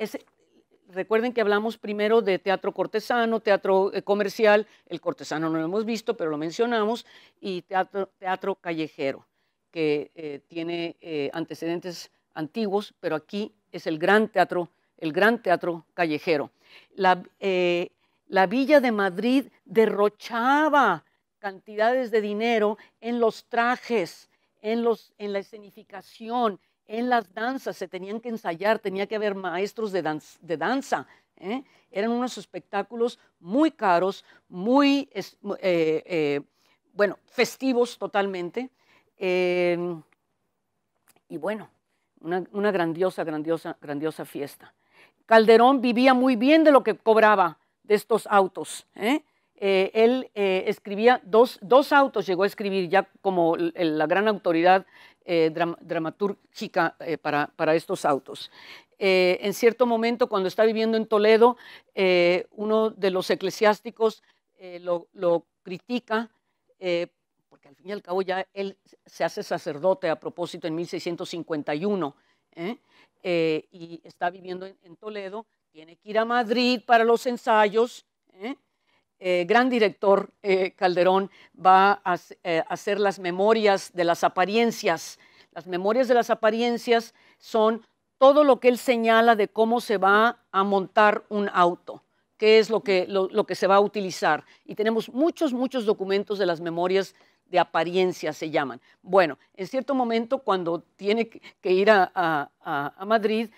Speaker 1: recuerden que hablamos primero de teatro cortesano, teatro eh, comercial, el cortesano no lo hemos visto, pero lo mencionamos, y teatro, callejero, que tiene antecedentes antiguos, pero aquí es el gran teatro, el gran teatro callejero. la Villa de Madrid derrochaba cantidades de dinero en los trajes, en, los, en la escenificación, en las danzas, se tenían que ensayar, tenía que haber maestros de, danza. ¿eh? Eran unos espectáculos muy caros, muy, eh, eh, bueno, festivos totalmente. Em, y bueno, una, una grandiosa, grandiosa, grandiosa fiesta. Calderón vivía muy bien de lo que cobraba de estos autos. ¿eh? Eh, él eh, escribía dos, autos, llegó a escribir ya como la gran autoridad eh, dramatúrgica eh, para, estos autos. en cierto momento, cuando está viviendo en Toledo, uno de los eclesiásticos lo, critica, porque al fin y al cabo ya él se hace sacerdote a propósito en 1651 y está viviendo en, Toledo, tiene que ir a Madrid para los ensayos. ¿Eh? Eh, gran director eh, Calderón va eh, a hacer las memorias de las apariencias. Las memorias de las apariencias son todo lo que él señala de cómo se va a montar un auto, qué es lo que, que se va a utilizar. Y tenemos muchos, muchos documentos de las memorias de apariencias se llaman. Bueno, en cierto momento cuando tiene que ir a, Madrid,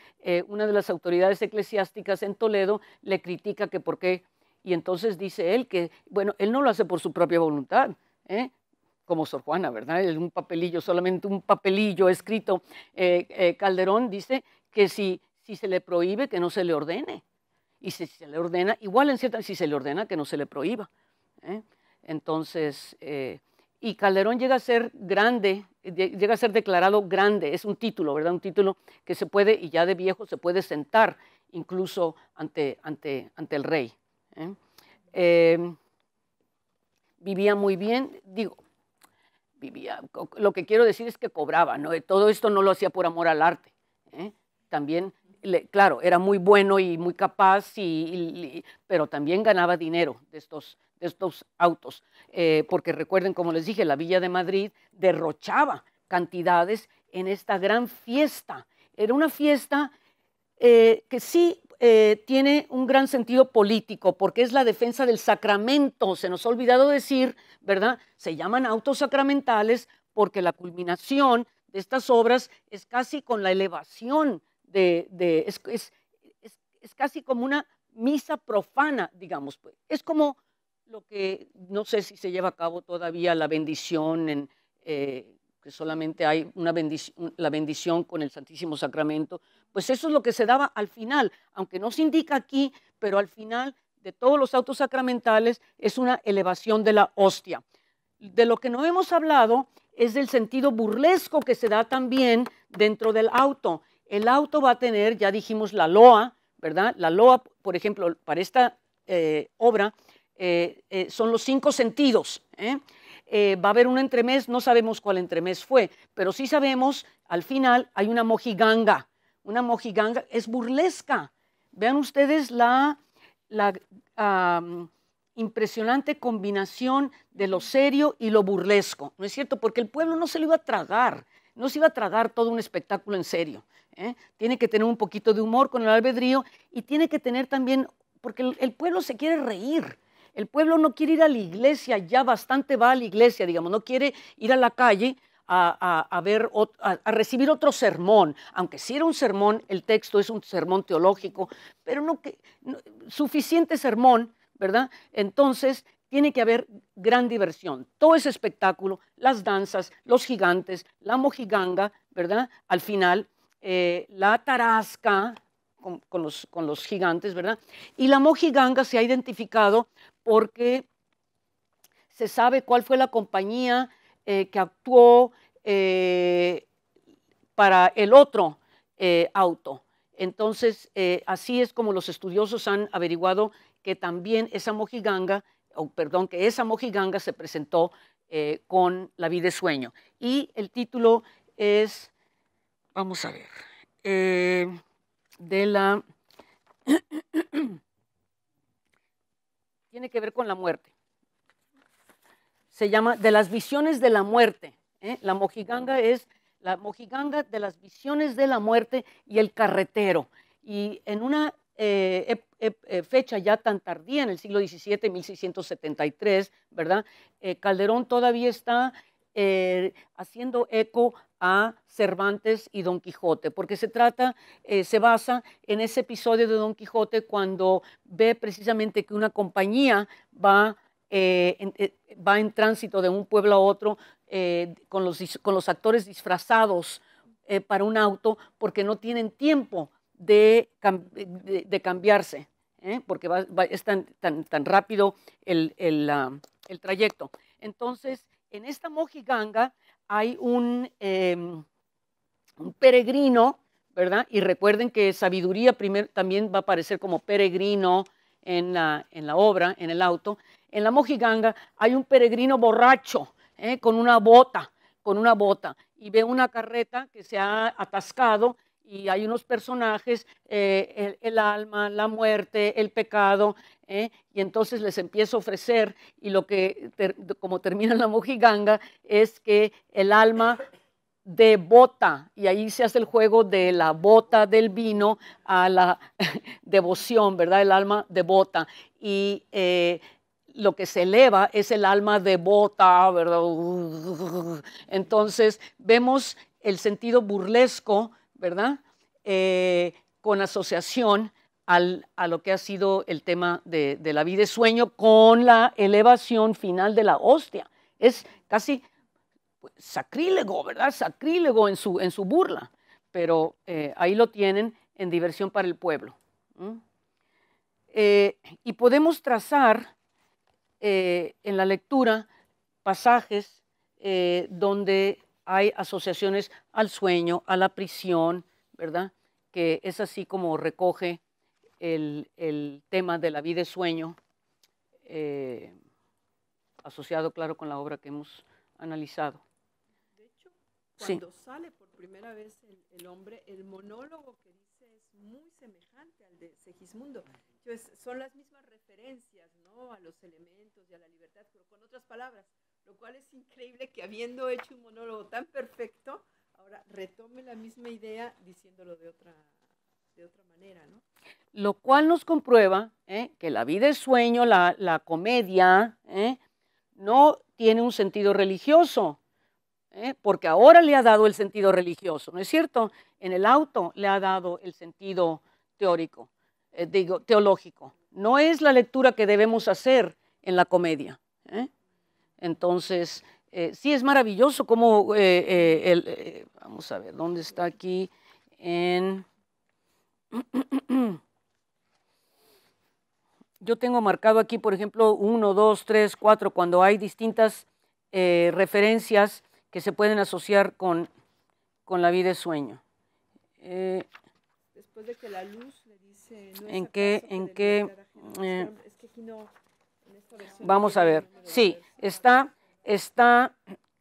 Speaker 1: una de las autoridades eclesiásticas en Toledo le critica que por qué y entonces dice él que, bueno, él no lo hace por su propia voluntad, ¿eh? como Sor Juana, ¿verdad? Es un papelillo, solamente un papelillo escrito. Eh, eh, Calderón dice que si, se le prohíbe, que no se le ordene. Y si se le ordena, igual en cierta, si se le ordena, que no se le prohíba. Entonces, y Calderón llega a ser grande, llega a ser declarado grande, es un título, ¿verdad? Un título que se puede, y ya de viejo, se puede sentar incluso ante, ante, ante el rey. ¿eh? Em, vivía muy bien, digo, vivía, lo que quiero decir es que cobraba, ¿no? Eh, todo esto no lo hacía por amor al arte, ¿eh? también, claro, era muy bueno y muy capaz, y, pero también ganaba dinero de estos, de estos autos, porque recuerden, como les dije, la Villa de Madrid derrochaba cantidades en esta gran fiesta, era una fiesta que sí eh, tiene un gran sentido político porque es la defensa del sacramento. Se nos ha olvidado decir, ¿verdad? Se llaman autos sacramentales porque la culminación de estas obras es casi con la elevación de, es, casi como una misa profana, digamos. Pues. Es como lo que, no sé si se lleva a cabo todavía la bendición en... Eh, que solamente hay una la bendición con el Santísimo Sacramento, pues eso es lo que se daba al final, aunque no se indica aquí, pero al final de todos los autos sacramentales es una elevación de la hostia. De lo que no hemos hablado es del sentido burlesco que se da también dentro del auto. El auto va a tener, ya dijimos, la loa, ¿verdad? La loa, por ejemplo, para esta eh, obra eh, eh, son los cinco sentidos. va a haber un entremés, no sabemos cuál entremés fue, pero sí sabemos, al final hay una mojiganga, una mojiganga, es burlesca. Vean ustedes la, la impresionante combinación de lo serio y lo burlesco, ¿no es cierto? Porque el pueblo no se lo iba a tragar, no se iba a tragar todo un espectáculo en serio. ¿eh? Tiene que tener un poquito de humor con el albedrío y tiene que tener también, porque el pueblo se quiere reír. El pueblo no quiere ir a la iglesia, ya bastante va a la iglesia, digamos, no quiere ir a la calle a, ver, a, recibir otro sermón, aunque si era un sermón, el texto es un sermón teológico, pero no suficiente sermón, ¿verdad? Entonces tiene que haber gran diversión. Todo ese espectáculo, las danzas, los gigantes, la mojiganga, ¿verdad? Al final, eh, la tarasca con, los, con los gigantes, ¿verdad? Y la mojiganga se ha identificado porque se sabe cuál fue la compañía eh, que actuó eh, para el otro eh, auto. Entonces, así es como los estudiosos han averiguado que también esa mojiganga, o perdón, que esa mojiganga se presentó con La vida de sueño. Y el título es, vamos a ver, de la... tiene que ver con la muerte se llama De las visiones de la muerte. ¿eh? La mojiganga es la mojiganga de las visiones de la muerte y el carretero. Y en una eh, eh, fecha ya tan tardía, en el siglo XVII, 1673, ¿verdad? Calderón todavía está haciendo eco a Cervantes y Don Quijote, porque se trata, se basa en ese episodio de Don Quijote cuando ve precisamente que una compañía va eh, eh, va en tránsito de un pueblo a otro eh, con, los, con, los, actores disfrazados para un auto porque no tienen tiempo de, cambiarse, porque es tan, rápido el, trayecto. Entonces, en esta mojiganga hay un, em, un, peregrino, ¿verdad? Y recuerden que sabiduría también va a aparecer como peregrino en la, en la obra, en el auto en la mojiganga hay un peregrino borracho ¿eh? con una bota, con una bota, y ve una carreta que se ha atascado y hay unos personajes, eh, el, alma, la muerte, el pecado, ¿eh? y entonces les empieza a ofrecer, y lo que, como termina la mojiganga, es que el alma devota, y ahí se hace el juego de la bota del vino a la devoción, ¿verdad? El alma de Y lo que se eleva es el alma devota, ¿verdad? Entonces vemos el sentido burlesco, ¿verdad? Eh, con asociación a lo que ha sido el tema de, la vida de sueño con la elevación final de la hostia. Es casi pues, sacrílego, ¿verdad? Sacrílego en su, en su burla, pero eh, ahí lo tienen en diversión para el pueblo. Eh, y podemos trazar eh, en la lectura pasajes eh, donde hay asociaciones al sueño, a la prisión, ¿verdad? Que es así como recoge el, tema de la vida de sueño, eh, asociado, claro, con la obra que hemos analizado. De hecho,
Speaker 3: cuando sale por primera vez el, el hombre, el monólogo que dice es muy semejante al de Segismundo. Entonces, son las mismas referencias, ¿no? A los elementos y a la libertad, pero con otras palabras, lo cual es increíble que habiendo hecho un monólogo tan perfecto, ahora retome la misma idea diciéndolo de otra, manera, ¿no?
Speaker 1: Lo cual nos comprueba ¿eh? que la vida es sueño, la, comedia, ¿eh? no tiene un sentido religioso, ¿eh? porque ahora le ha dado el sentido religioso, ¿no es cierto? En el auto le ha dado el sentido teórico. Eh, digo, teológico. No es la lectura que debemos hacer en la comedia. ¿eh? Entonces, eh, sí es maravilloso cómo el, vamos a ver, ¿dónde está aquí? En... Yo tengo marcado aquí, por ejemplo, uno, dos, tres, cuatro, cuando hay distintas referencias que se pueden asociar con, con la vida de sueño.
Speaker 3: Después de que la luz en
Speaker 1: qué, en qué, vamos a ver, sí, está, está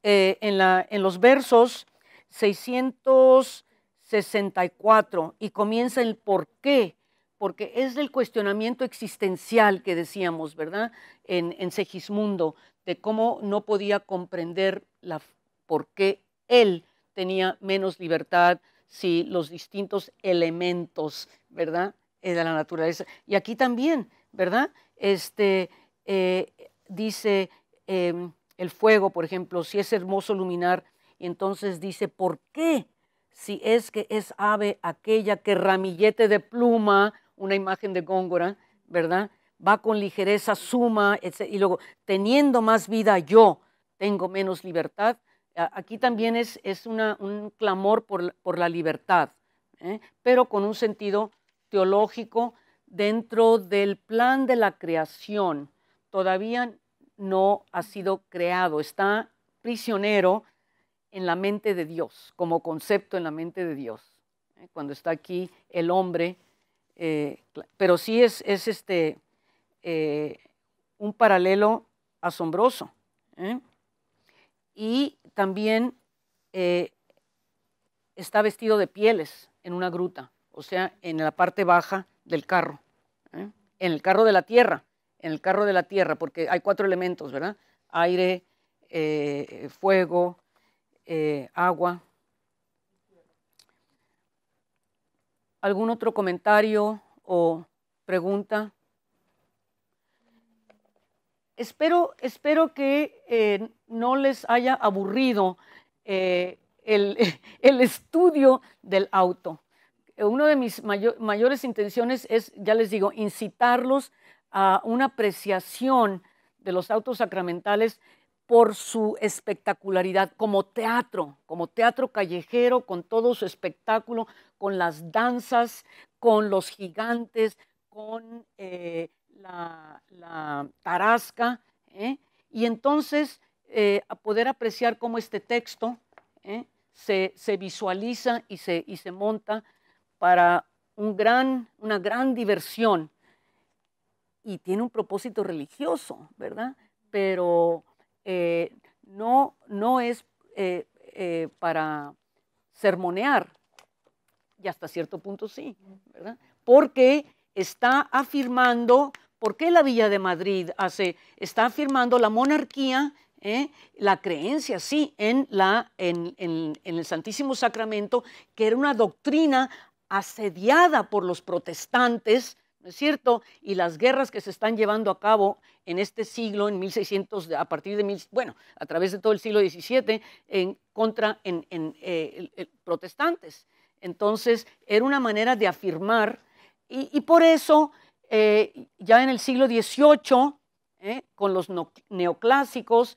Speaker 1: eh, en, la, en los versos 664 y comienza el por qué, porque es del cuestionamiento existencial que decíamos, ¿verdad? En, en Segismundo, de cómo no podía comprender la, por qué él tenía menos libertad si los distintos elementos, ¿verdad? de la naturaleza. Y aquí también, ¿verdad? Este, eh, dice em, el fuego, por ejemplo, si es hermoso luminar, y entonces dice, ¿por qué? Si es que es ave aquella que ramillete de pluma, una imagen de Góngora, ¿verdad? Va con ligereza, suma, etc. Y luego, teniendo más vida yo, tengo menos libertad. Aquí también es, un clamor por, la libertad, ¿eh? pero con un sentido teológico dentro del plan de la creación. Todavía no ha sido creado, está prisionero en la mente de Dios, como concepto en la mente de Dios, ¿eh? cuando está aquí el hombre. Eh, pero sí es, este, eh, un paralelo asombroso. Y también está vestido de pieles en una gruta o sea, en la parte baja del carro, ¿eh? en el carro de la tierra, en el carro de la tierra, porque hay cuatro elementos, ¿verdad? Aire, eh, fuego, eh, agua. ¿Algún otro comentario o pregunta? Espero, espero que no les haya aburrido el estudio del auto. Eh, una de mis mayores intenciones es, ya les digo, incitarlos a una apreciación de los autos sacramentales por su espectacularidad como teatro, como teatro callejero, con todo su espectáculo, con las danzas, con los gigantes, con eh, la, tarasca, ¿eh? y entonces a poder apreciar cómo este texto se, visualiza y se monta para un gran, una gran diversión y tiene un propósito religioso, ¿verdad? Pero eh, no, no es eh, eh, para sermonear, y hasta cierto punto sí, ¿verdad? Porque está afirmando, ¿por qué la Villa de Madrid hace? Está afirmando la monarquía, la creencia, sí, en, la, en, el Santísimo Sacramento, que era una doctrina asediada por los protestantes, ¿no es cierto? Y las guerras que se están llevando a cabo en este siglo, en 1600, a partir de, bueno, a través de todo el siglo XVII, en, contra en, eh, protestantes. Entonces, era una manera de afirmar, y, por eso, eh, ya en el siglo XVIII, eh, con los neoclásicos,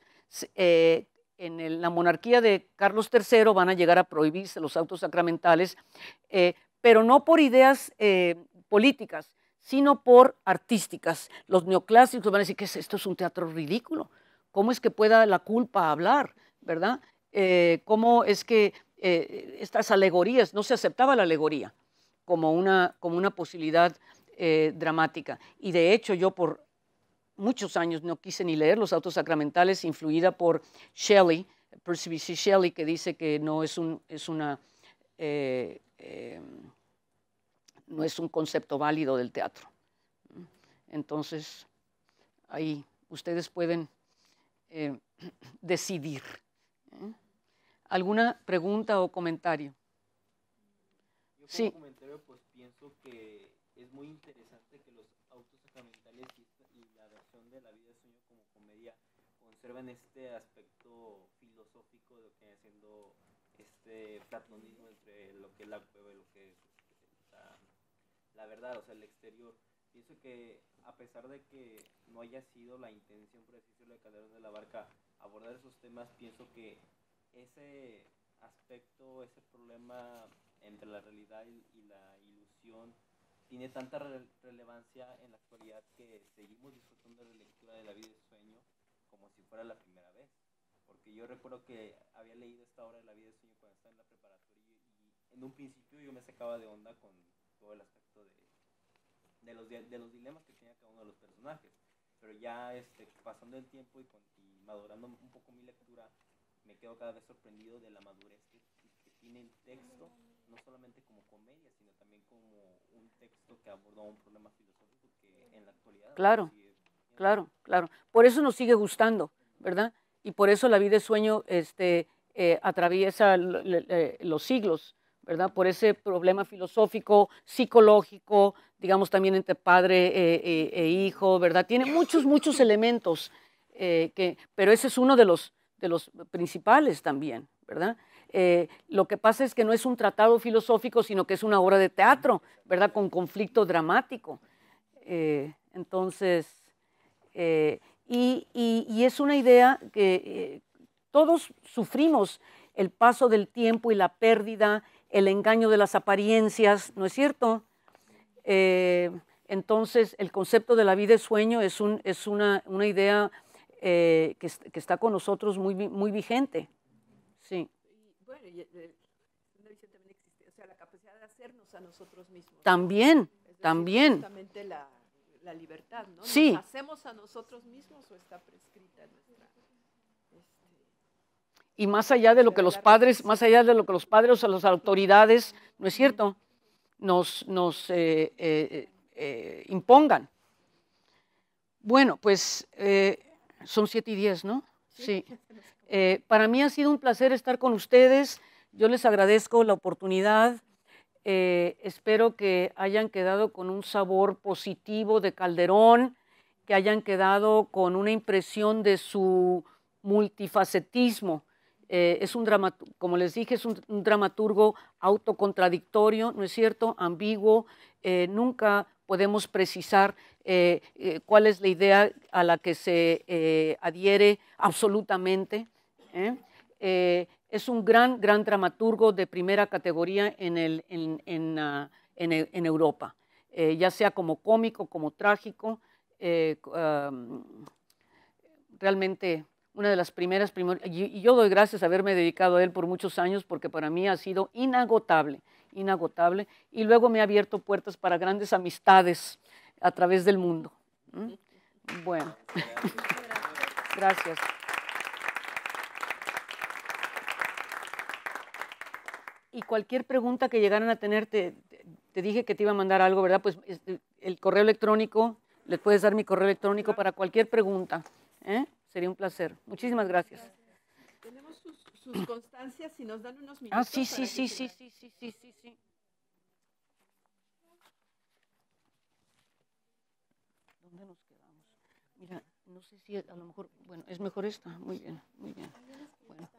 Speaker 1: en la monarquía de Carlos III van a llegar a prohibirse los autos sacramentales, pero no por ideas eh, políticas, sino por artísticas. Los neoclásicos van a decir que esto es un teatro ridículo. ¿Cómo es que pueda la culpa hablar? ¿Verdad? Eh, ¿Cómo es que eh, estas alegorías, no se aceptaba la alegoría como una, como una posibilidad dramática? Y de hecho yo por muchos años no quise ni leer los autos sacramentales, influida por Shelley, Percy B. C. Shelley, que dice que no es, un, es una no es un concepto válido del teatro. Entonces, ahí ustedes pueden eh, decidir. ¿eh? ¿Alguna pregunta o comentario? Yo como
Speaker 4: comentario pues pienso que es muy interesante que los autos sacramentales y la versión de la vida de sueño como comedia conserven este aspecto filosófico de lo que viene siendo este platonismo entre lo que es la cueva y lo que es la verdad, o sea, el exterior. Pienso que a pesar de que no haya sido la intención, por de Calderón de la Barca abordar esos temas, pienso que ese aspecto, ese problema entre la realidad y, la ilusión tiene tanta relevancia en la actualidad que seguimos disfrutando de la lectura de La vida y sueño como si fuera la primera vez. Porque yo recuerdo que había leído esta obra de La vida y sueño cuando estaba en la preparatoria y en un principio yo me sacaba de onda con todo el aspecto de, los, de los dilemas que tenía cada uno de los personajes. Pero ya este, pasando el tiempo y, madurando un poco mi lectura, me quedo cada vez sorprendido de la madurez que, tiene el texto, no solamente como comedia, sino también como un texto que aborda un problema filosófico
Speaker 1: que en la actualidad... Claro, claro, claro. Por eso nos sigue gustando, ¿verdad? Y por eso La vida de sueño este, eh, atraviesa eh, los siglos por ese problema filosófico, psicológico, digamos también entre padre eh, eh, e hijo, ¿verdad? Tiene muchos, muchos elementos, eh, pero ese es uno de los, principales también, ¿verdad? lo que pasa es que no es un tratado filosófico, sino que es una obra de teatro, ¿verdad? Con conflicto dramático. entonces, y, es una idea que todos sufrimos el paso del tiempo y la pérdida el engaño de las apariencias, ¿no es cierto? Eh, entonces, el concepto de la vida de sueño es, un, es una, idea eh, que, está con nosotros muy, vigente. Sí. Bueno, y,
Speaker 3: eh, también existe, o sea, la capacidad de hacernos a nosotros mismos. También, también. Justamente la, la libertad, ¿no? ¿Nos ¿Hacemos a nosotros mismos o está prescrita nuestra?
Speaker 1: y más allá de lo que los padres, más allá de lo que los padres o las autoridades, no es cierto, nos, eh, eh, eh, impongan. Bueno, pues son siete y diez, ¿no? Sí. para mí ha sido un placer estar con ustedes. Yo les agradezco la oportunidad. espero que hayan quedado con un sabor positivo de Calderón, que hayan quedado con una impresión de su multifacetismo eh, es un dramaturgo, como les dije, es un, dramaturgo autocontradictorio, ¿no es cierto? Ambiguo, eh, nunca podemos precisar eh, cuál es la idea a la que se adhiere absolutamente. es un gran, gran dramaturgo de primera categoría en, ah, e, Europa, ya sea como cómico, como trágico, realmente una de las primeras, y yo doy gracias a haberme dedicado a él por muchos años porque para mí ha sido inagotable, inagotable, y luego me ha abierto puertas para grandes amistades a través del mundo. Bueno, gracias. Y cualquier pregunta que llegaran a tener, te, dije que te iba a mandar algo, ¿verdad? Pues este, el correo electrónico, le puedes dar mi correo electrónico para cualquier pregunta. ¿eh? Sería un placer. Muchísimas gracias.
Speaker 3: Tenemos sus, constancias, y nos dan unos minutos. Ah, sí, sí, sí, sí, sí, sí, sí, sí,
Speaker 1: sí. ¿Dónde nos quedamos? Mira, no sé si a lo mejor, bueno, es mejor esta. Muy bien, muy bien. Bueno.